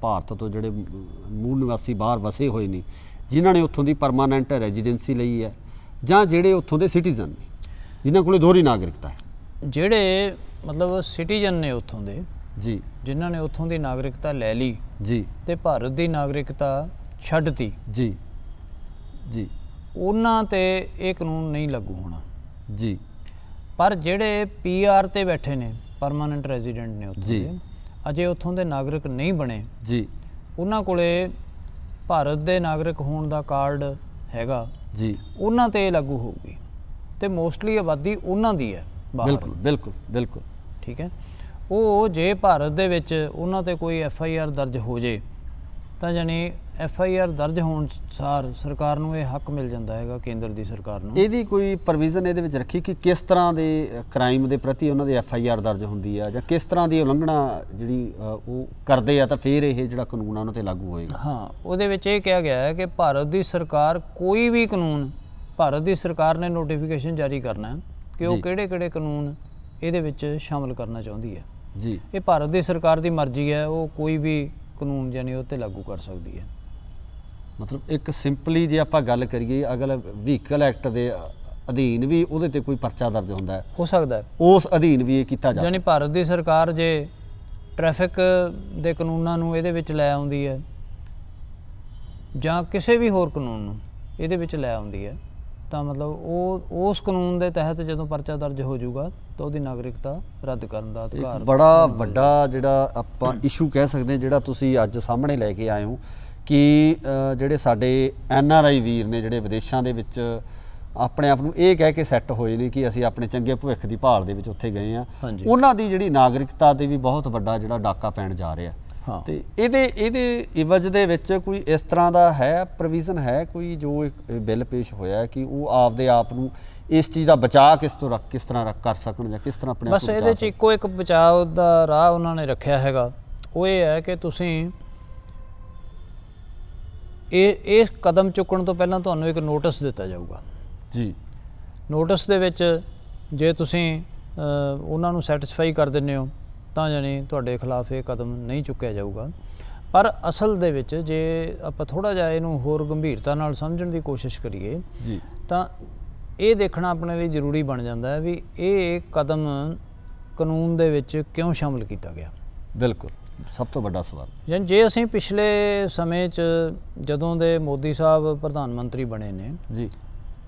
ਭਾਰਤ ਤੋਂ ਜਿਹੜੇ ਮੂਲ ਨਿਵਾਸੀ ਬਾਹਰ ਵਸੇ ਹੋਏ ਨੇ ਜਿਨ੍ਹਾਂ ਨੇ ਉੱਥੋਂ ਦੀ ਪਰਮਾਨੈਂਟ ਰੈਜ਼ੀਡੈਂਸੀ ਲਈ ਹੈ ਜਾਂ ਜਿਹੜੇ ਉੱਥੋਂ ਦੇ ਸਿਟੀਜ਼ਨ ਨੇ ਜਿਨ੍ਹਾਂ ਕੋਲੇ ਦੋਹਰੀ ਨਾਗਰਿਕਤਾ ਹੈ ਜਿਹੜੇ ਮਤਲਬ ਸਿਟੀਜ਼ਨ ਨੇ ਉੱਥੋਂ ਦੇ ਜੀ ਜਿਨ੍ਹਾਂ ਨੇ ਉੱਥੋਂ ਦੀ ਨਾਗਰਿਕਤਾ ਲੈ ਲਈ ਜੀ ਤੇ ਭਾਰਤ ਦੀ ਨਾਗਰਿਕਤਾ ਛੱਡਤੀ ਜੀ ਜੀ ਉਹਨਾਂ ਤੇ ਇਹ ਕਾਨੂੰਨ ਨਹੀਂ ਲੱਗੂ ਹੋਣਾ ਜੀ ਪਰ ਜਿਹੜੇ ਪੀਆਰ ਤੇ ਬੈਠੇ ਨੇ ਪਰਮਨੈਂਟ ਰੈਜ਼ੀਡੈਂਟ ਨੇ ਉੱਥੇ ਜੀ ਅਜੇ ਉੱਥੋਂ ਦੇ ਨਾਗਰਿਕ ਨਹੀਂ ਬਣੇ ਜੀ ਉਹਨਾਂ ਕੋਲੇ ਭਾਰਤ ਦੇ ਨਾਗਰਿਕ ਹੋਣ ਦਾ ਕਾਰਡ ਹੈਗਾ ਜੀ ਉਹਨਾਂ ਤੇ ਲਾਗੂ ਹੋਊਗੀ ਤੇ ਮੋਸਟਲੀ ਆਬਾਦੀ ਉਹਨਾਂ ਦੀ ਹੈ ਬਿਲਕੁਲ ਬਿਲਕੁਲ ਬਿਲਕੁਲ ਠੀਕ ਹੈ ਉਹ ਜੇ ਭਾਰਤ ਦੇ ਵਿੱਚ ਉਹਨਾਂ ਤੇ ਕੋਈ ਐਫ ਆਈ ਆਰ ਦਰਜ ਹੋ ਜੇ ਤਾਂ ਜਾਨੀ ਐਫ ਆਈ ਆਰ ਦਰਜ ਹੋਣ ਸਾਰ ਸਰਕਾਰ ਨੂੰ ਇਹ ਹੱਕ ਮਿਲ ਜਾਂਦਾ ਹੈਗਾ ਕੇਂਦਰ ਦੀ ਸਰਕਾਰ ਨੂੰ ਇਹਦੀ ਕੋਈ ਪ੍ਰੋਵੀਜ਼ਨ ਇਹਦੇ ਵਿੱਚ ਰੱਖੀ ਕਿ ਕਿਸ ਤਰ੍ਹਾਂ ਦੇ ਕ੍ਰਾਈਮ ਦੇ ਪ੍ਰਤੀ ਉਹਨਾਂ ਦੀ ਐਫ ਆਈ ਆਰ ਦਰਜ ਹੁੰਦੀ ਆ ਜਾਂ ਕਿਸ ਤਰ੍ਹਾਂ ਦੀ ਉਲੰਘਣਾ ਜਿਹੜੀ ਉਹ ਕਰਦੇ ਆ ਤਾਂ ਫਿਰ ਇਹ ਜਿਹੜਾ ਕਾਨੂੰਨ ਆ ਉਹਨਾਂ ਤੇ ਲਾਗੂ ਹੋਏਗਾ ਹਾਂ ਉਹਦੇ ਵਿੱਚ ਇਹ ਕਿਹਾ ਗਿਆ ਹੈ ਕਿ ਭਾਰਤ ਦੀ ਸਰਕਾਰ ਕੋਈ ਵੀ ਕਾਨੂੰਨ ਭਾਰਤ ਦੀ ਸਰਕਾਰ ਨੇ ਨੋਟੀਫਿਕੇਸ਼ਨ ਜਾਰੀ ਕਰਨਾ ਕਿ ਉਹ ਕਿਹੜੇ-ਕਿਹੜੇ ਕਾਨੂੰਨ ਇਹਦੇ ਵਿੱਚ ਸ਼ਾਮਲ ਕਰਨਾ ਚਾਹੁੰਦੀ ਹੈ ਜੀ ਇਹ ਭਾਰਤ ਦੀ ਸਰਕਾਰ ਦੀ ਮਰਜ਼ੀ ਹੈ ਉਹ ਕੋਈ ਵੀ ਕਾਨੂੰਨ ਜਾਨੀ ਉਹ ਤੇ ਲਾਗੂ ਕਰ ਸਕਦੀ ਹੈ ਮਤਲਬ ਇੱਕ ਸਿੰਪਲੀ ਜੇ ਆਪਾਂ ਗੱਲ ਕਰੀਏ ਅਗਲ ਵਹੀਕਲ ਐਕਟ ਦੇ ਅਧੀਨ ਵੀ ਉਹਦੇ ਤੇ ਕੋਈ ਪਰਚਾ ਦਰਜ ਹੁੰਦਾ ਹੈ ਹੋ ਸਕਦਾ ਹੈ ਉਸ ਅਧੀਨ ਵੀ ਇਹ ਕੀਤਾ ਜਾ ਸਕਦਾ ਯਾਨੀ ਭਾਰਤ ਦੀ ਸਰਕਾਰ ਜੇ ਟ੍ਰੈਫਿਕ ਦੇ ਕਾਨੂੰਨਾਂ ਨੂੰ ਇਹਦੇ ਵਿੱਚ ਲੈ ਆਉਂਦੀ ਹੈ ਜਾਂ ਕਿਸੇ ਵੀ ਹੋਰ ਕਾਨੂੰਨ ਨੂੰ ਇਹਦੇ ਵਿੱਚ ਲੈ ਆਉਂਦੀ ਹੈ ਤਾਂ ਮਤਲਬ ਉਹ ਉਸ ਕਾਨੂੰਨ ਦੇ ਤਹਿਤ ਜਦੋਂ ਪਰਚਾ ਦਰਜ ਹੋ ਜਾਊਗਾ ਤਾਂ ਉਹਦੀ ਨਾਗਰਿਕਤਾ ਰੱਦ ਕਰਨ ਦਾ ਅਧਿਕਾਰ ਇੱਕ ਬੜਾ ਵੱਡਾ ਜਿਹੜਾ ਆਪਾਂ ਇਸ਼ੂ ਕਹਿ ਸਕਦੇ ਜਿਹੜਾ ਤੁਸੀਂ ਅੱਜ ਸਾਹਮਣੇ ਲੈ ਕੇ ਆਏ ਹੋ ਕਿ ਜਿਹੜੇ ਸਾਡੇ ਐਨ ਆਰ ਆਈ ਵੀਰ ਨੇ ਜਿਹੜੇ ਵਿਦੇਸ਼ਾਂ ਦੇ ਵਿੱਚ ਆਪਣੇ ਆਪ ਨੂੰ ਇਹ ਕਹਿ ਕੇ ਸੈੱਟ ਹੋਏ ਨੇ ਕਿ ਅਸੀਂ ਆਪਣੇ ਚੰਗੇ ਭਵਿੱਖ ਦੀ ਭਾਲ ਦੇ ਵਿੱਚ ਉੱਥੇ ਗਏ ਆ ਉਹਨਾਂ ਦੀ ਜਿਹੜੀ ਨਾਗਰਿਕਤਾ ਤੇ ਵੀ ਬਹੁਤ ਵੱਡਾ ਜਿਹੜਾ ਡਾਕਾ ਪੈਣ ਜਾ ਰਿਹਾ ਤੇ ਇਹਦੇ ਇਹਦੇ ਇਵਜ ਦੇ ਵਿੱਚ ਕੋਈ ਇਸ ਤਰ੍ਹਾਂ ਦਾ ਹੈ ਪ੍ਰੋਵੀਜ਼ਨ ਹੈ ਕੋਈ ਜੋ ਇੱਕ ਬਿੱਲ ਪੇਸ਼ ਹੋਇਆ ਕਿ ਉਹ ਆਪਦੇ ਆਪ ਨੂੰ ਇਸ ਚੀਜ਼ ਦਾ ਬਚਾਅ ਕਿਸ ਤੋਂ ਰੱਖ ਕਿਸ ਤਰ੍ਹਾਂ ਰੱਖ ਕਰ ਸਕਣ ਜਾਂ ਕਿਸ ਤਰ੍ਹਾਂ ਆਪਣੇ ਬਸ ਇਹਦੇ ਚ ਇੱਕੋ ਇੱਕ ਬਚਾਅ ਦਾ ਰਾਹ ਉਹਨਾਂ ਨੇ ਰੱਖਿਆ ਹੈਗਾ ਉਹ ਇਹ ਹੈ ਕਿ ਤੁਸੀਂ ਇਹ ਇਸ ਕਦਮ ਚੁੱਕਣ ਤੋਂ ਪਹਿਲਾਂ ਤੁਹਾਨੂੰ ਇੱਕ ਨੋਟਿਸ ਦਿੱਤਾ ਜਾਊਗਾ ਜੀ ਨੋਟਿਸ ਦੇ ਵਿੱਚ ਜੇ ਤੁਸੀਂ ਉਹਨਾਂ ਨੂੰ ਸੈਟੀਸਫਾਈ ਕਰ ਦਿੰਦੇ ਹੋ ਤਾਂ ਜਾਨੀ ਤੁਹਾਡੇ ਖਿਲਾਫ ਇਹ ਕਦਮ ਨਹੀਂ ਚੁੱਕਿਆ ਜਾਊਗਾ ਪਰ ਅਸਲ ਦੇ ਵਿੱਚ ਜੇ ਆਪਾਂ ਥੋੜਾ ਜਿਹਾ ਇਹਨੂੰ ਹੋਰ ਗੰਭੀਰਤਾ ਨਾਲ ਸਮਝਣ ਦੀ ਕੋਸ਼ਿਸ਼ ਕਰੀਏ ਜੀ ਤਾਂ ਇਹ ਦੇਖਣਾ ਆਪਣੇ ਲਈ ਜ਼ਰੂਰੀ ਬਣ ਜਾਂਦਾ ਹੈ ਵੀ ਇਹ ਕਦਮ ਕਾਨੂੰਨ ਦੇ ਵਿੱਚ ਕਿਉਂ ਸ਼ਾਮਲ ਕੀਤਾ ਗਿਆ ਬਿਲਕੁਲ ਸਭ ਤੋਂ ਵੱਡਾ ਸਵਾਲ ਜੇ ਅਸੀਂ ਪਿਛਲੇ ਸਮੇਂ 'ਚ ਜਦੋਂ ਦੇ ਮੋਦੀ ਸਾਹਿਬ ਪ੍ਰਧਾਨ ਮੰਤਰੀ ਬਣੇ ਨੇ ਜੀ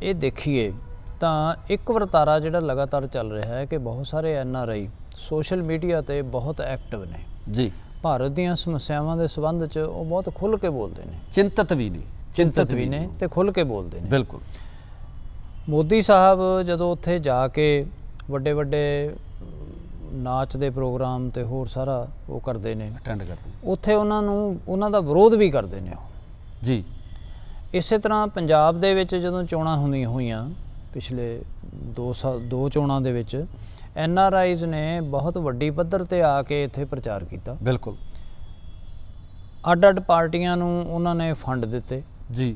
ਇਹ ਦੇਖੀਏ ਤਾਂ ਇੱਕ ਵਰਤਾਰਾ ਜਿਹੜਾ ਲਗਾਤਾਰ ਚੱਲ ਰਿਹਾ ਹੈ ਕਿ ਬਹੁਤ ਸਾਰੇ N R I social media ਤੇ ਬਹੁਤ ਐਕਟਿਵ ਨੇ ਜੀ ਭਾਰਤ ਦੀਆਂ ਸਮੱਸਿਆਵਾਂ ਦੇ ਸੰਬੰਧ 'ਚ ਉਹ ਬਹੁਤ ਖੁੱਲ ਕੇ ਬੋਲਦੇ ਨੇ ਚਿੰਤਤ ਵੀ ਨੇ ਚਿੰਤਤ ਵੀ ਨੇ ਤੇ ਖੁੱਲ ਕੇ ਬੋਲਦੇ ਨੇ ਬਿਲਕੁਲ ਮੋਦੀ ਸਾਹਿਬ ਜਦੋਂ ਉੱਥੇ ਜਾ ਕੇ ਵੱਡੇ ਵੱਡੇ ਨਾਚ ਦੇ ਪ੍ਰੋਗਰਾਮ ਤੇ ਹੋਰ ਸਾਰਾ ਉਹ ਕਰਦੇ ਨੇ ਅਟੈਂਡ ਕਰਦੇ ਉੱਥੇ ਉਹਨਾਂ ਨੂੰ ਉਹਨਾਂ ਦਾ ਵਿਰੋਧ ਵੀ ਕਰਦੇ ਨੇ ਉਹ ਜੀ ਇਸੇ ਤਰ੍ਹਾਂ ਪੰਜਾਬ ਦੇ ਵਿੱਚ ਜਦੋਂ ਚੋਣਾਂ ਹੁੰਦੀਆਂ ਹੋਈਆਂ ਪਿਛਲੇ 2 ਸਾਲ 2 ਚੋਣਾਂ ਦੇ ਵਿੱਚ ਐਨ ਆਰ ਆਈਜ਼ ਨੇ ਬਹੁਤ ਵੱਡੀ ਪੱਧਰ ਤੇ ਆ ਕੇ ਇੱਥੇ ਪ੍ਰਚਾਰ ਕੀਤਾ ਬਿਲਕੁਲ ਅੱਡ-ਅੱਡ ਪਾਰਟੀਆਂ ਨੂੰ ਉਹਨਾਂ ਨੇ ਫੰਡ ਦਿੱਤੇ ਜੀ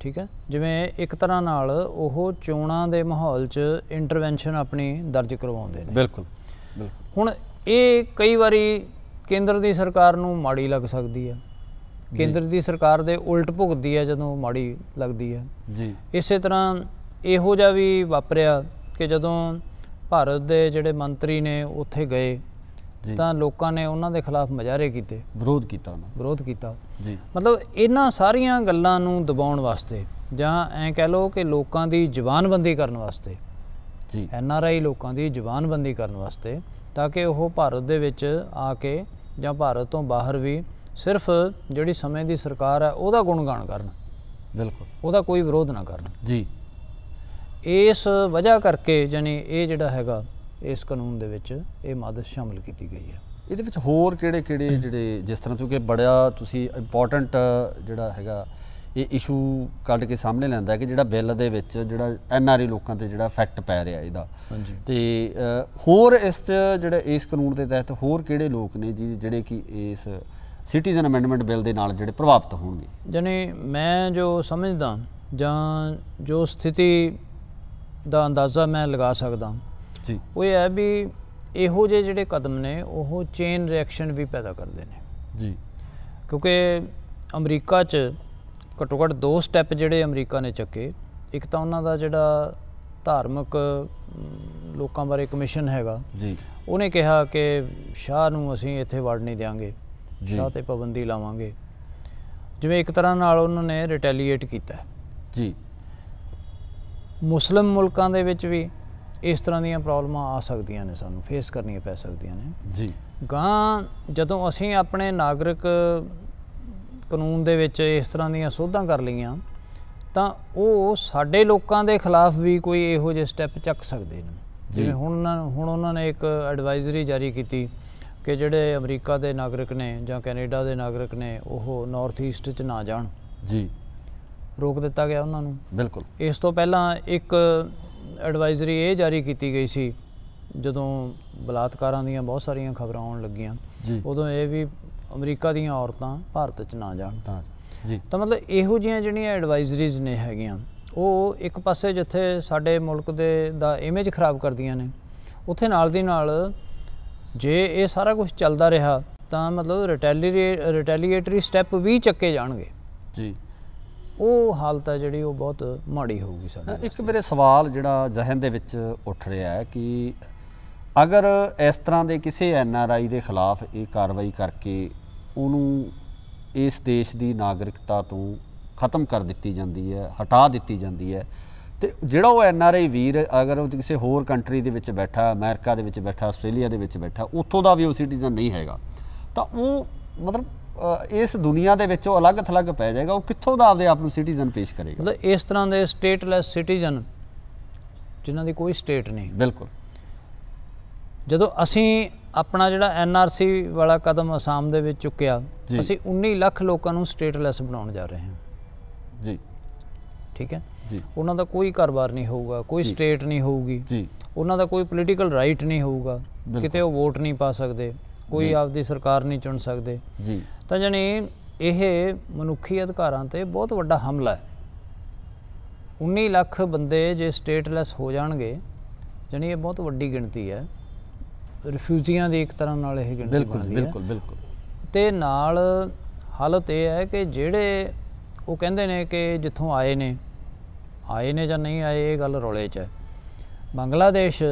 ਠੀਕ ਹੈ ਜਿਵੇਂ ਇੱਕ ਤਰ੍ਹਾਂ ਨਾਲ ਉਹ ਚੋਣਾਂ ਦੇ ਮਾਹੌਲ 'ਚ ਇੰਟਰਵੈਂਸ਼ਨ ਆਪਣੀ ਦਰਜ ਕਰਵਾਉਂਦੇ ਨੇ ਬਿਲਕੁਲ ਬਿਲਕੁਲ ਹੁਣ ਇਹ ਕਈ ਵਾਰੀ ਕੇਂਦਰ ਦੀ ਸਰਕਾਰ ਨੂੰ ਮਾੜੀ ਲੱਗ ਸਕਦੀ ਹੈ ਕੇਂਦਰ ਦੀ ਸਰਕਾਰ ਦੇ ਉਲਟ ਭੁਗਦੀ ਹੈ ਜਦੋਂ ਮਾੜੀ ਲੱਗਦੀ ਹੈ ਜੀ ਇਸੇ ਤਰ੍ਹਾਂ ਇਹੋ ਜਿਹਾ ਵੀ ਵਾਪਰਿਆ ਕਿ ਜਦੋਂ ਭਾਰਤ ਦੇ ਜਿਹੜੇ ਮੰਤਰੀ ਨੇ ਉੱਥੇ ਗਏ ਤਾਂ ਲੋਕਾਂ ਨੇ ਉਹਨਾਂ ਦੇ ਖਿਲਾਫ ਮਜਾਰੇ ਕੀਤੇ ਵਿਰੋਧ ਕੀਤਾ ਉਹਨਾਂ ਵਿਰੋਧ ਕੀਤਾ ਜੀ ਮਤਲਬ ਇਹਨਾਂ ਸਾਰੀਆਂ ਗੱਲਾਂ ਨੂੰ ਦਬਾਉਣ ਵਾਸਤੇ ਜਾਂ ਐਂ ਕਹਿ ਲਓ ਕਿ ਲੋਕਾਂ ਦੀ ਜ਼ੁਬਾਨਬੰਦੀ ਕਰਨ ਵਾਸਤੇ ਜੀ ਐਨ ਆਰ ਆਈ ਲੋਕਾਂ ਦੀ ਜ਼ੁਬਾਨਬੰਦੀ ਕਰਨ ਵਾਸਤੇ ਤਾਂ ਕਿ ਉਹ ਭਾਰਤ ਦੇ ਵਿੱਚ ਆ ਕੇ ਜਾਂ ਭਾਰਤ ਤੋਂ ਬਾਹਰ ਵੀ ਸਿਰਫ ਜਿਹੜੀ ਸਮੇਂ ਦੀ ਸਰਕਾਰ ਹੈ ਉਹਦਾ ਗੁਣਗਾਨ ਕਰਨ ਬਿਲਕੁਲ ਉਹਦਾ ਕੋਈ ਵਿਰੋਧ ਨਾ ਕਰਨ ਜੀ ਇਸ ਵਜ੍ਹਾ ਕਰਕੇ ਜਾਨੀ ਇਹ ਜਿਹੜਾ ਹੈਗਾ ਇਸ ਕਾਨੂੰਨ ਦੇ ਵਿੱਚ ਇਹ ਮਦਦ ਸ਼ਾਮਲ ਕੀਤੀ ਗਈ ਹੈ ਇਹਦੇ ਵਿੱਚ ਹੋਰ ਕਿਹੜੇ ਕਿਹੜੇ ਜਿਹੜੇ ਜਿਸ ਤਰ੍ਹਾਂ ਕਿਉਂਕਿ ਬੜਿਆ ਤੁਸੀਂ ਇੰਪੋਰਟੈਂਟ ਜਿਹੜਾ ਹੈਗਾ ਇਹ ਇਸ਼ੂ ਕੱਢ ਕੇ ਸਾਹਮਣੇ ਲੈਂਦਾ ਕਿ ਜਿਹੜਾ ਬਿੱਲ ਦੇ ਵਿੱਚ ਜਿਹੜਾ ਐਨਆਰਆਈ ਲੋਕਾਂ ਤੇ ਜਿਹੜਾ ਇਫੈਕਟ ਪੈ ਰਿਹਾ ਇਹਦਾ ਤੇ ਹੋਰ ਇਸ ਜਿਹੜਾ ਇਸ ਕਾਨੂੰਨ ਦੇ ਤਹਿਤ ਹੋਰ ਕਿਹੜੇ ਲੋਕ ਨੇ ਜੀ ਜਿਹੜੇ ਕਿ ਇਸ ਸਿਟੀਜ਼ਨ ਅਮੈਂਡਮੈਂਟ ਬਿੱਲ ਦੇ ਨਾਲ ਜਿਹੜੇ ਪ੍ਰਭਾਵਿਤ ਹੋਣਗੇ ਜਾਨੀ ਮੈਂ ਜੋ ਸਮਝਦਾ ਜਾਂ ਜੋ ਸਥਿਤੀ ਦਾ ਅੰਦਾਜ਼ਾ ਮੈਂ ਲਗਾ ਸਕਦਾ ਜੀ ਉਹ ਇਹ ਹੈ ਵੀ ਇਹੋ ਜਿਹੇ ਜਿਹੜੇ ਕਦਮ ਨੇ ਉਹ ਚੇਨ ਰਿਐਕਸ਼ਨ ਵੀ ਪੈਦਾ ਕਰਦੇ ਨੇ ਜੀ ਕਿਉਂਕਿ ਅਮਰੀਕਾ 'ਚ ਘੱਟੋ ਘੱਟ ਦੋ ਸਟੈਪ ਜਿਹੜੇ ਅਮਰੀਕਾ ਨੇ ਚੱਕੇ ਇੱਕ ਤਾਂ ਉਹਨਾਂ ਦਾ ਜਿਹੜਾ ਧਾਰਮਿਕ ਲੋਕਾਂ ਬਾਰੇ ਕਮਿਸ਼ਨ ਹੈਗਾ ਜੀ ਉਹਨੇ ਕਿਹਾ ਕਿ ਸ਼ਾਹ ਨੂੰ ਅਸੀਂ ਇੱਥੇ ਵੜ ਨਹੀਂ ਦੇਵਾਂਗੇ ਸ਼ਾਹ ਤੇ ਪਾਬੰਦੀ ਲਾਵਾਂਗੇ ਜਿਵੇਂ ਇੱਕ ਤਰ੍ਹਾਂ ਨਾਲ ਉਹਨਾਂ ਨੇ ਰਿਟੈਲੀਏਟ ਕੀਤਾ ਜੀ ਮੁਸਲਮ ਮੁਲਕਾਂ ਦੇ ਵਿੱਚ ਵੀ ਇਸ ਤਰ੍ਹਾਂ ਦੀਆਂ ਪ੍ਰੋਬਲਮਾਂ ਆ ਸਕਦੀਆਂ ਨੇ ਸਾਨੂੰ ਫੇਸ ਕਰਨੀਆਂ ਪੈ ਸਕਦੀਆਂ ਨੇ ਜੀ ਗਾਂ ਜਦੋਂ ਅਸੀਂ ਆਪਣੇ ਨਾਗਰਿਕ ਕਾਨੂੰਨ ਦੇ ਵਿੱਚ ਇਸ ਤਰ੍ਹਾਂ ਦੀਆਂ ਸੋਧਾਂ ਕਰ ਲਈਆਂ ਤਾਂ ਉਹ ਸਾਡੇ ਲੋਕਾਂ ਦੇ ਖਿਲਾਫ ਵੀ ਕੋਈ ਇਹੋ ਜਿਹੇ ਸਟੈਪ ਚੱਕ ਸਕਦੇ ਨੇ ਜਿਵੇਂ ਹੁਣ ਹੁਣ ਉਹਨਾਂ ਨੇ ਇੱਕ ਐਡਵਾਈਜ਼ਰੀ ਜਾਰੀ ਕੀਤੀ ਕਿ ਜਿਹੜੇ ਅਮਰੀਕਾ ਦੇ ਨਾਗਰਿਕ ਨੇ ਜਾਂ ਕੈਨੇਡਾ ਦੇ ਨਾਗਰਿਕ ਨੇ ਉਹ ਨਾਰਥ ਈਸਟ 'ਚ ਨਾ ਜਾਣ ਜੀ ਰੋਕ ਦਿੱਤਾ ਗਿਆ ਉਹਨਾਂ ਨੂੰ ਬਿਲਕੁਲ ਇਸ ਤੋਂ ਪਹਿਲਾਂ ਇੱਕ ਐਡਵਾਈਜ਼ਰੀ ਇਹ ਜਾਰੀ ਕੀਤੀ ਗਈ ਸੀ ਜਦੋਂ ਬਲਾਤਕਾਰਾਂ ਦੀਆਂ ਬਹੁਤ ਸਾਰੀਆਂ ਖਬਰਾਂ ਆਉਣ ਲੱਗੀਆਂ ਉਦੋਂ ਇਹ ਵੀ ਅਮਰੀਕਾ ਦੀਆਂ ਔਰਤਾਂ ਭਾਰਤ 'ਚ ਨਾ ਜਾਣ ਤਾਂ ਜੀ ਤਾਂ ਮਤਲਬ ਇਹੋ ਜਿਹੀਆਂ ਜਿਹੜੀਆਂ ਐਡਵਾਈਜ਼ਰੀਜ਼ ਨੇ ਹੈਗੀਆਂ ਉਹ ਇੱਕ ਪਾਸੇ ਜਿੱਥੇ ਸਾਡੇ ਮੁਲਕ ਦੇ ਦਾ ਇਮੇਜ ਖਰਾਬ ਕਰਦੀਆਂ ਨੇ ਉੱਥੇ ਨਾਲ ਦੀ ਨਾਲ ਜੇ ਇਹ ਸਾਰਾ ਕੁਝ ਚੱਲਦਾ ਰਿਹਾ ਤਾਂ ਮਤਲਬ ਰਿਟੈਲੀਏਟਰੀ ਸਟੈਪ ਵੀ ਚੱਕੇ ਜਾਣਗੇ ਜੀ ਉਹ ਹਾਲਤ ਹੈ ਜਿਹੜੀ ਉਹ ਬਹੁਤ ਮਾੜੀ ਹੋਊਗੀ ਸਾਡੇ ਇੱਕ ਮੇਰੇ ਸਵਾਲ ਜਿਹੜਾ ਜ਼ਹਿਨ ਦੇ ਵਿੱਚ ਉੱਠ ਰਿਹਾ ਹੈ ਕਿ ਅਗਰ ਇਸ ਤਰ੍ਹਾਂ ਦੇ ਕਿਸੇ ਐਨ ਆਰ ਆਈ ਦੇ ਖਿਲਾਫ ਇਹ ਕਾਰਵਾਈ ਕਰਕੇ ਉਹਨੂੰ ਇਸ ਦੇਸ਼ ਦੀ ਨਾਗਰਿਕਤਾ ਤੋਂ ਖਤਮ ਕਰ ਦਿੱਤੀ ਜਾਂਦੀ ਹੈ ਹਟਾ ਦਿੱਤੀ ਜਾਂਦੀ ਹੈ ਤੇ ਜਿਹੜਾ ਉਹ ਐਨ ਆਰ ਆਈ ਵੀਰ ਅਗਰ ਉਹ ਕਿਸੇ ਹੋਰ ਕੰਟਰੀ ਦੇ ਵਿੱਚ ਬੈਠਾ ਅਮਰੀਕਾ ਦੇ ਵਿੱਚ ਬੈਠਾ ਆਸਟ੍ਰੇਲੀਆ ਦੇ ਵਿੱਚ ਬੈਠਾ ਉੱਥੋਂ ਦਾ ਵੀ ਉਹ ਸਿਟੀਜ਼ਨ ਨਹੀਂ ਹੈਗਾ ਤਾਂ ਉਹ ਮਤਲਬ ਇਸ ਦੁਨੀਆ ਦੇ ਵਿੱਚ ਉਹ ਅਲੱਗ-ਥਲੱਗ ਪੈ ਜਾਏਗਾ ਉਹ ਕਿੱਥੋਂ ਦਾ ਆਪਦੇ ਆਪ ਨੂੰ ਸਿਟੀਜ਼ਨ ਪੇਸ਼ ਕਰੇਗਾ ਮਤਲਬ ਇਸ ਤਰ੍ਹਾਂ ਦੇ ਸਟੇਟਲੈਸ ਸਿਟੀਜ਼ਨ ਜਿਨ੍ਹਾਂ ਦੀ ਕੋਈ ਸਟੇਟ ਨਹੀਂ ਬਿਲਕੁਲ ਜਦੋਂ ਅਸੀਂ ਆਪਣਾ ਜਿਹੜਾ ਐਨਆਰਸੀ ਵਾਲਾ ਕਦਮ ਅਸਾਮ ਦੇ ਵਿੱਚ ਚੁੱਕਿਆ ਅਸੀਂ 19 ਲੱਖ ਲੋਕਾਂ ਨੂੰ ਸਟੇਟਲੈਸ ਬਣਾਉਣ ਜਾ ਰਹੇ ਹਾਂ ਜੀ ਠੀਕ ਹੈ ਜੀ ਉਹਨਾਂ ਦਾ ਕੋਈ ਘਰ-ਬਾਰ ਨਹੀਂ ਹੋਊਗਾ ਕੋਈ ਸਟੇਟ ਨਹੀਂ ਹੋਊਗੀ ਜੀ ਉਹਨਾਂ ਦਾ ਕੋਈ ਪੋਲੀਟੀਕਲ ਰਾਈਟ ਨਹੀਂ ਹੋਊਗਾ ਕਿਤੇ ਉਹ ਵੋਟ ਨਹੀਂ ਪਾ ਸਕਦੇ ਕੋਈ ਆਪਦੀ ਸਰਕਾਰ ਨਹੀਂ ਚੁਣ ਸਕਦੇ ਜੀ ਤਾਂ ਜਣੀ ਇਹ ਮਨੁੱਖੀ ਅਧਿਕਾਰਾਂ ਤੇ ਬਹੁਤ ਵੱਡਾ ਹਮਲਾ ਹੈ 19 ਲੱਖ ਬੰਦੇ ਜੇ ਸਟੇਟਲੈਸ ਹੋ ਜਾਣਗੇ ਜਣੀ ਇਹ ਬਹੁਤ ਵੱਡੀ ਗਿਣਤੀ ਹੈ ਰਿਫਿਊਜੀਆਂ ਦੀ ਇੱਕ ਤਰ੍ਹਾਂ ਨਾਲ ਇਹ ਗਿਣਤੀ ਬਿਲਕੁਲ ਬਿਲਕੁਲ ਬਿਲਕੁਲ ਤੇ ਨਾਲ ਹਾਲਤ ਇਹ ਹੈ ਕਿ ਜਿਹੜੇ ਉਹ ਕਹਿੰਦੇ ਨੇ ਕਿ ਜਿੱਥੋਂ ਆਏ ਨੇ ਆਏ ਨੇ ਜਾਂ ਨਹੀਂ ਆਏ ਇਹ ਗੱਲ ਰੋਲੇ 'ਚ ਹੈ ਬੰਗਲਾਦੇਸ਼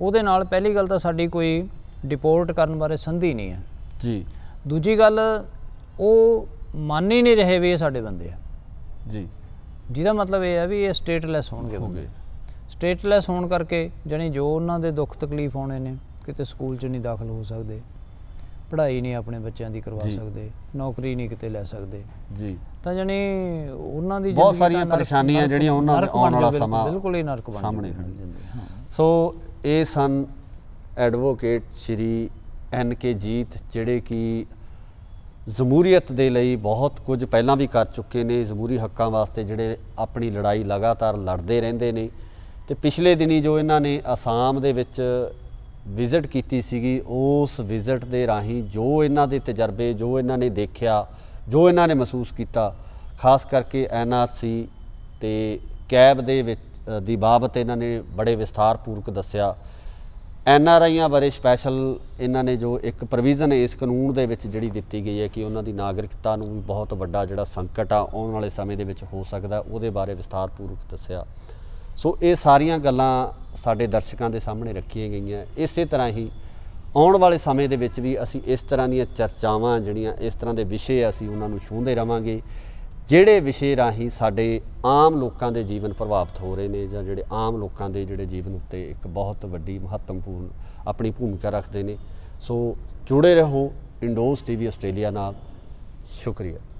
ਉਹਦੇ ਨਾਲ ਪਹਿਲੀ ਗੱਲ ਤਾਂ ਸਾਡੀ ਕੋਈ ਡਿਪੋਰਟ ਕਰਨ ਬਾਰੇ ਸੰਧੀ ਨਹੀਂ ਹੈ ਜੀ ਦੂਜੀ ਗੱਲ ਉਹ ਮੰਨ ਹੀ ਨਹੀਂ ਰਹੇ ਵੀ ਇਹ ਸਾਡੇ ਬੰਦੇ ਆ ਜੀ ਜਿਹਦਾ ਮਤਲਬ ਇਹ ਆ ਵੀ ਇਹ ਸਟੇਟਲੈਸ ਹੋਣਗੇ ਹੋਗੇ ਸਟੇਟਲੈਸ ਹੋਣ ਕਰਕੇ ਜਣੀ ਜੋ ਉਹਨਾਂ ਦੇ ਦੁੱਖ ਤਕਲੀਫ ਹੋਣੇ ਨੇ ਕਿਤੇ ਸਕੂਲ 'ਚ ਨਹੀਂ ਦਾਖਲ ਹੋ ਸਕਦੇ ਪੜ੍ਹਾਈ ਨਹੀਂ ਆਪਣੇ ਬੱਚਿਆਂ ਦੀ ਕਰਵਾ ਸਕਦੇ ਨੌਕਰੀ ਨਹੀਂ ਕਿਤੇ ਲੈ ਸਕਦੇ ਜੀ ਤਾਂ ਜਣੀ ਉਹਨਾਂ ਦੀ ਬਹੁਤ ਸਾਰੀਆਂ ਪਰੇਸ਼ਾਨੀਆਂ ਜਿਹੜੀਆਂ ਉਹਨਾਂ ਦੇ ਆਉਣ ਵਾਲਾ ਸਮਾਂ ਬਿਲਕੁਲ ਹੀ ਨਰਕ ਬਣ ਸਾਹਮਣੇ ਖੜੀ ਸੋ ਇਹ ਸਨ ਐਡਵੋਕੇਟ ਸ਼੍ਰੀ ਐਨ ਕੇ ਜੀਤ ਜਿਹੜੇ ਕਿ ਜ਼ਮੂਰੀਅਤ ਦੇ ਲਈ ਬਹੁਤ ਕੁਝ ਪਹਿਲਾਂ ਵੀ ਕਰ ਚੁੱਕੇ ਨੇ ਜ਼ਮੂਰੀ ਹੱਕਾਂ ਵਾਸਤੇ ਜਿਹੜੇ ਆਪਣੀ ਲੜਾਈ ਲਗਾਤਾਰ ਲੜਦੇ ਰਹਿੰਦੇ ਨੇ ਤੇ ਪਿਛਲੇ ਦਿਨੀ ਜੋ ਇਹਨਾਂ ਨੇ ਆਸਾਮ ਦੇ ਵਿੱਚ ਵਿਜ਼ਿਟ ਕੀਤੀ ਸੀਗੀ ਉਸ ਵਿਜ਼ਿਟ ਦੇ ਰਾਹੀਂ ਜੋ ਇਹਨਾਂ ਦੇ ਤਜਰਬੇ ਜੋ ਇਹਨਾਂ ਨੇ ਦੇਖਿਆ ਜੋ ਇਹਨਾਂ ਨੇ ਮਹਿਸੂਸ ਕੀਤਾ ਖਾਸ ਕਰਕੇ ਐਨਆਰਸੀ ਤੇ ਕੈਬ ਦੇ ਵਿੱਚ ਦੀ ਬਾਬਤ ਇਹਨਾਂ ਨੇ ਬੜੇ ਵਿਸਥਾਰਪੂਰਕ ਦੱਸਿਆ ਐਨ ਆਰ ਆਈਆਂ ਬਾਰੇ ਸਪੈਸ਼ਲ ਇਹਨਾਂ ਨੇ ਜੋ ਇੱਕ ਪ੍ਰੋਵੀਜ਼ਨ ਇਸ ਕਾਨੂੰਨ ਦੇ ਵਿੱਚ ਜਿਹੜੀ ਦਿੱਤੀ ਗਈ ਹੈ ਕਿ ਉਹਨਾਂ ਦੀ ਨਾਗਰਿਕਤਾ ਨੂੰ ਵੀ ਬਹੁਤ ਵੱਡਾ ਜਿਹੜਾ ਸੰਕਟ ਆ ਆਉਣ ਵਾਲੇ ਸਮੇਂ ਦੇ ਵਿੱਚ ਹੋ ਸਕਦਾ ਉਹਦੇ ਬਾਰੇ ਵਿਸਥਾਰਪੂਰਵਕ ਦੱਸਿਆ ਸੋ ਇਹ ਸਾਰੀਆਂ ਗੱਲਾਂ ਸਾਡੇ ਦਰਸ਼ਕਾਂ ਦੇ ਸਾਹਮਣੇ ਰੱਖੀਆਂ ਗਈਆਂ ਇਸੇ ਤਰ੍ਹਾਂ ਹੀ ਆਉਣ ਵਾਲੇ ਸਮੇਂ ਦੇ ਵਿੱਚ ਵੀ ਅਸੀਂ ਇਸ ਤਰ੍ਹਾਂ ਦੀਆਂ ਚਰਚਾਵਾਂ ਜਿਹੜੀਆਂ ਇਸ ਤਰ੍ਹਾਂ ਦੇ ਵਿਸ਼ੇ ਅਸੀਂ ਉਹਨਾਂ ਨੂੰ ਛੂੰਦੇ ਰਵਾਂਗੇ ਜਿਹੜੇ ਵਿਸ਼ੇ ਰਾਹੀਂ ਸਾਡੇ ਆਮ ਲੋਕਾਂ ਦੇ ਜੀਵਨ ਪ੍ਰਭਾਵਿਤ ਹੋ ਰਹੇ ਨੇ ਜਾਂ ਜਿਹੜੇ ਆਮ ਲੋਕਾਂ ਦੇ ਜਿਹੜੇ ਜੀਵਨ ਉੱਤੇ ਇੱਕ ਬਹੁਤ ਵੱਡੀ ਮਹੱਤਵਪੂਰਨ ਆਪਣੀ ਭੂਮਿਕਾ ਰੱਖਦੇ ਨੇ ਸੋ ਜੁੜੇ ਰਹੋ ਇੰਡੋਸ ਟੀਵੀ ਆਸਟ੍ਰੇਲੀਆ ਨਾਲ ਸ਼ੁਕਰੀਆ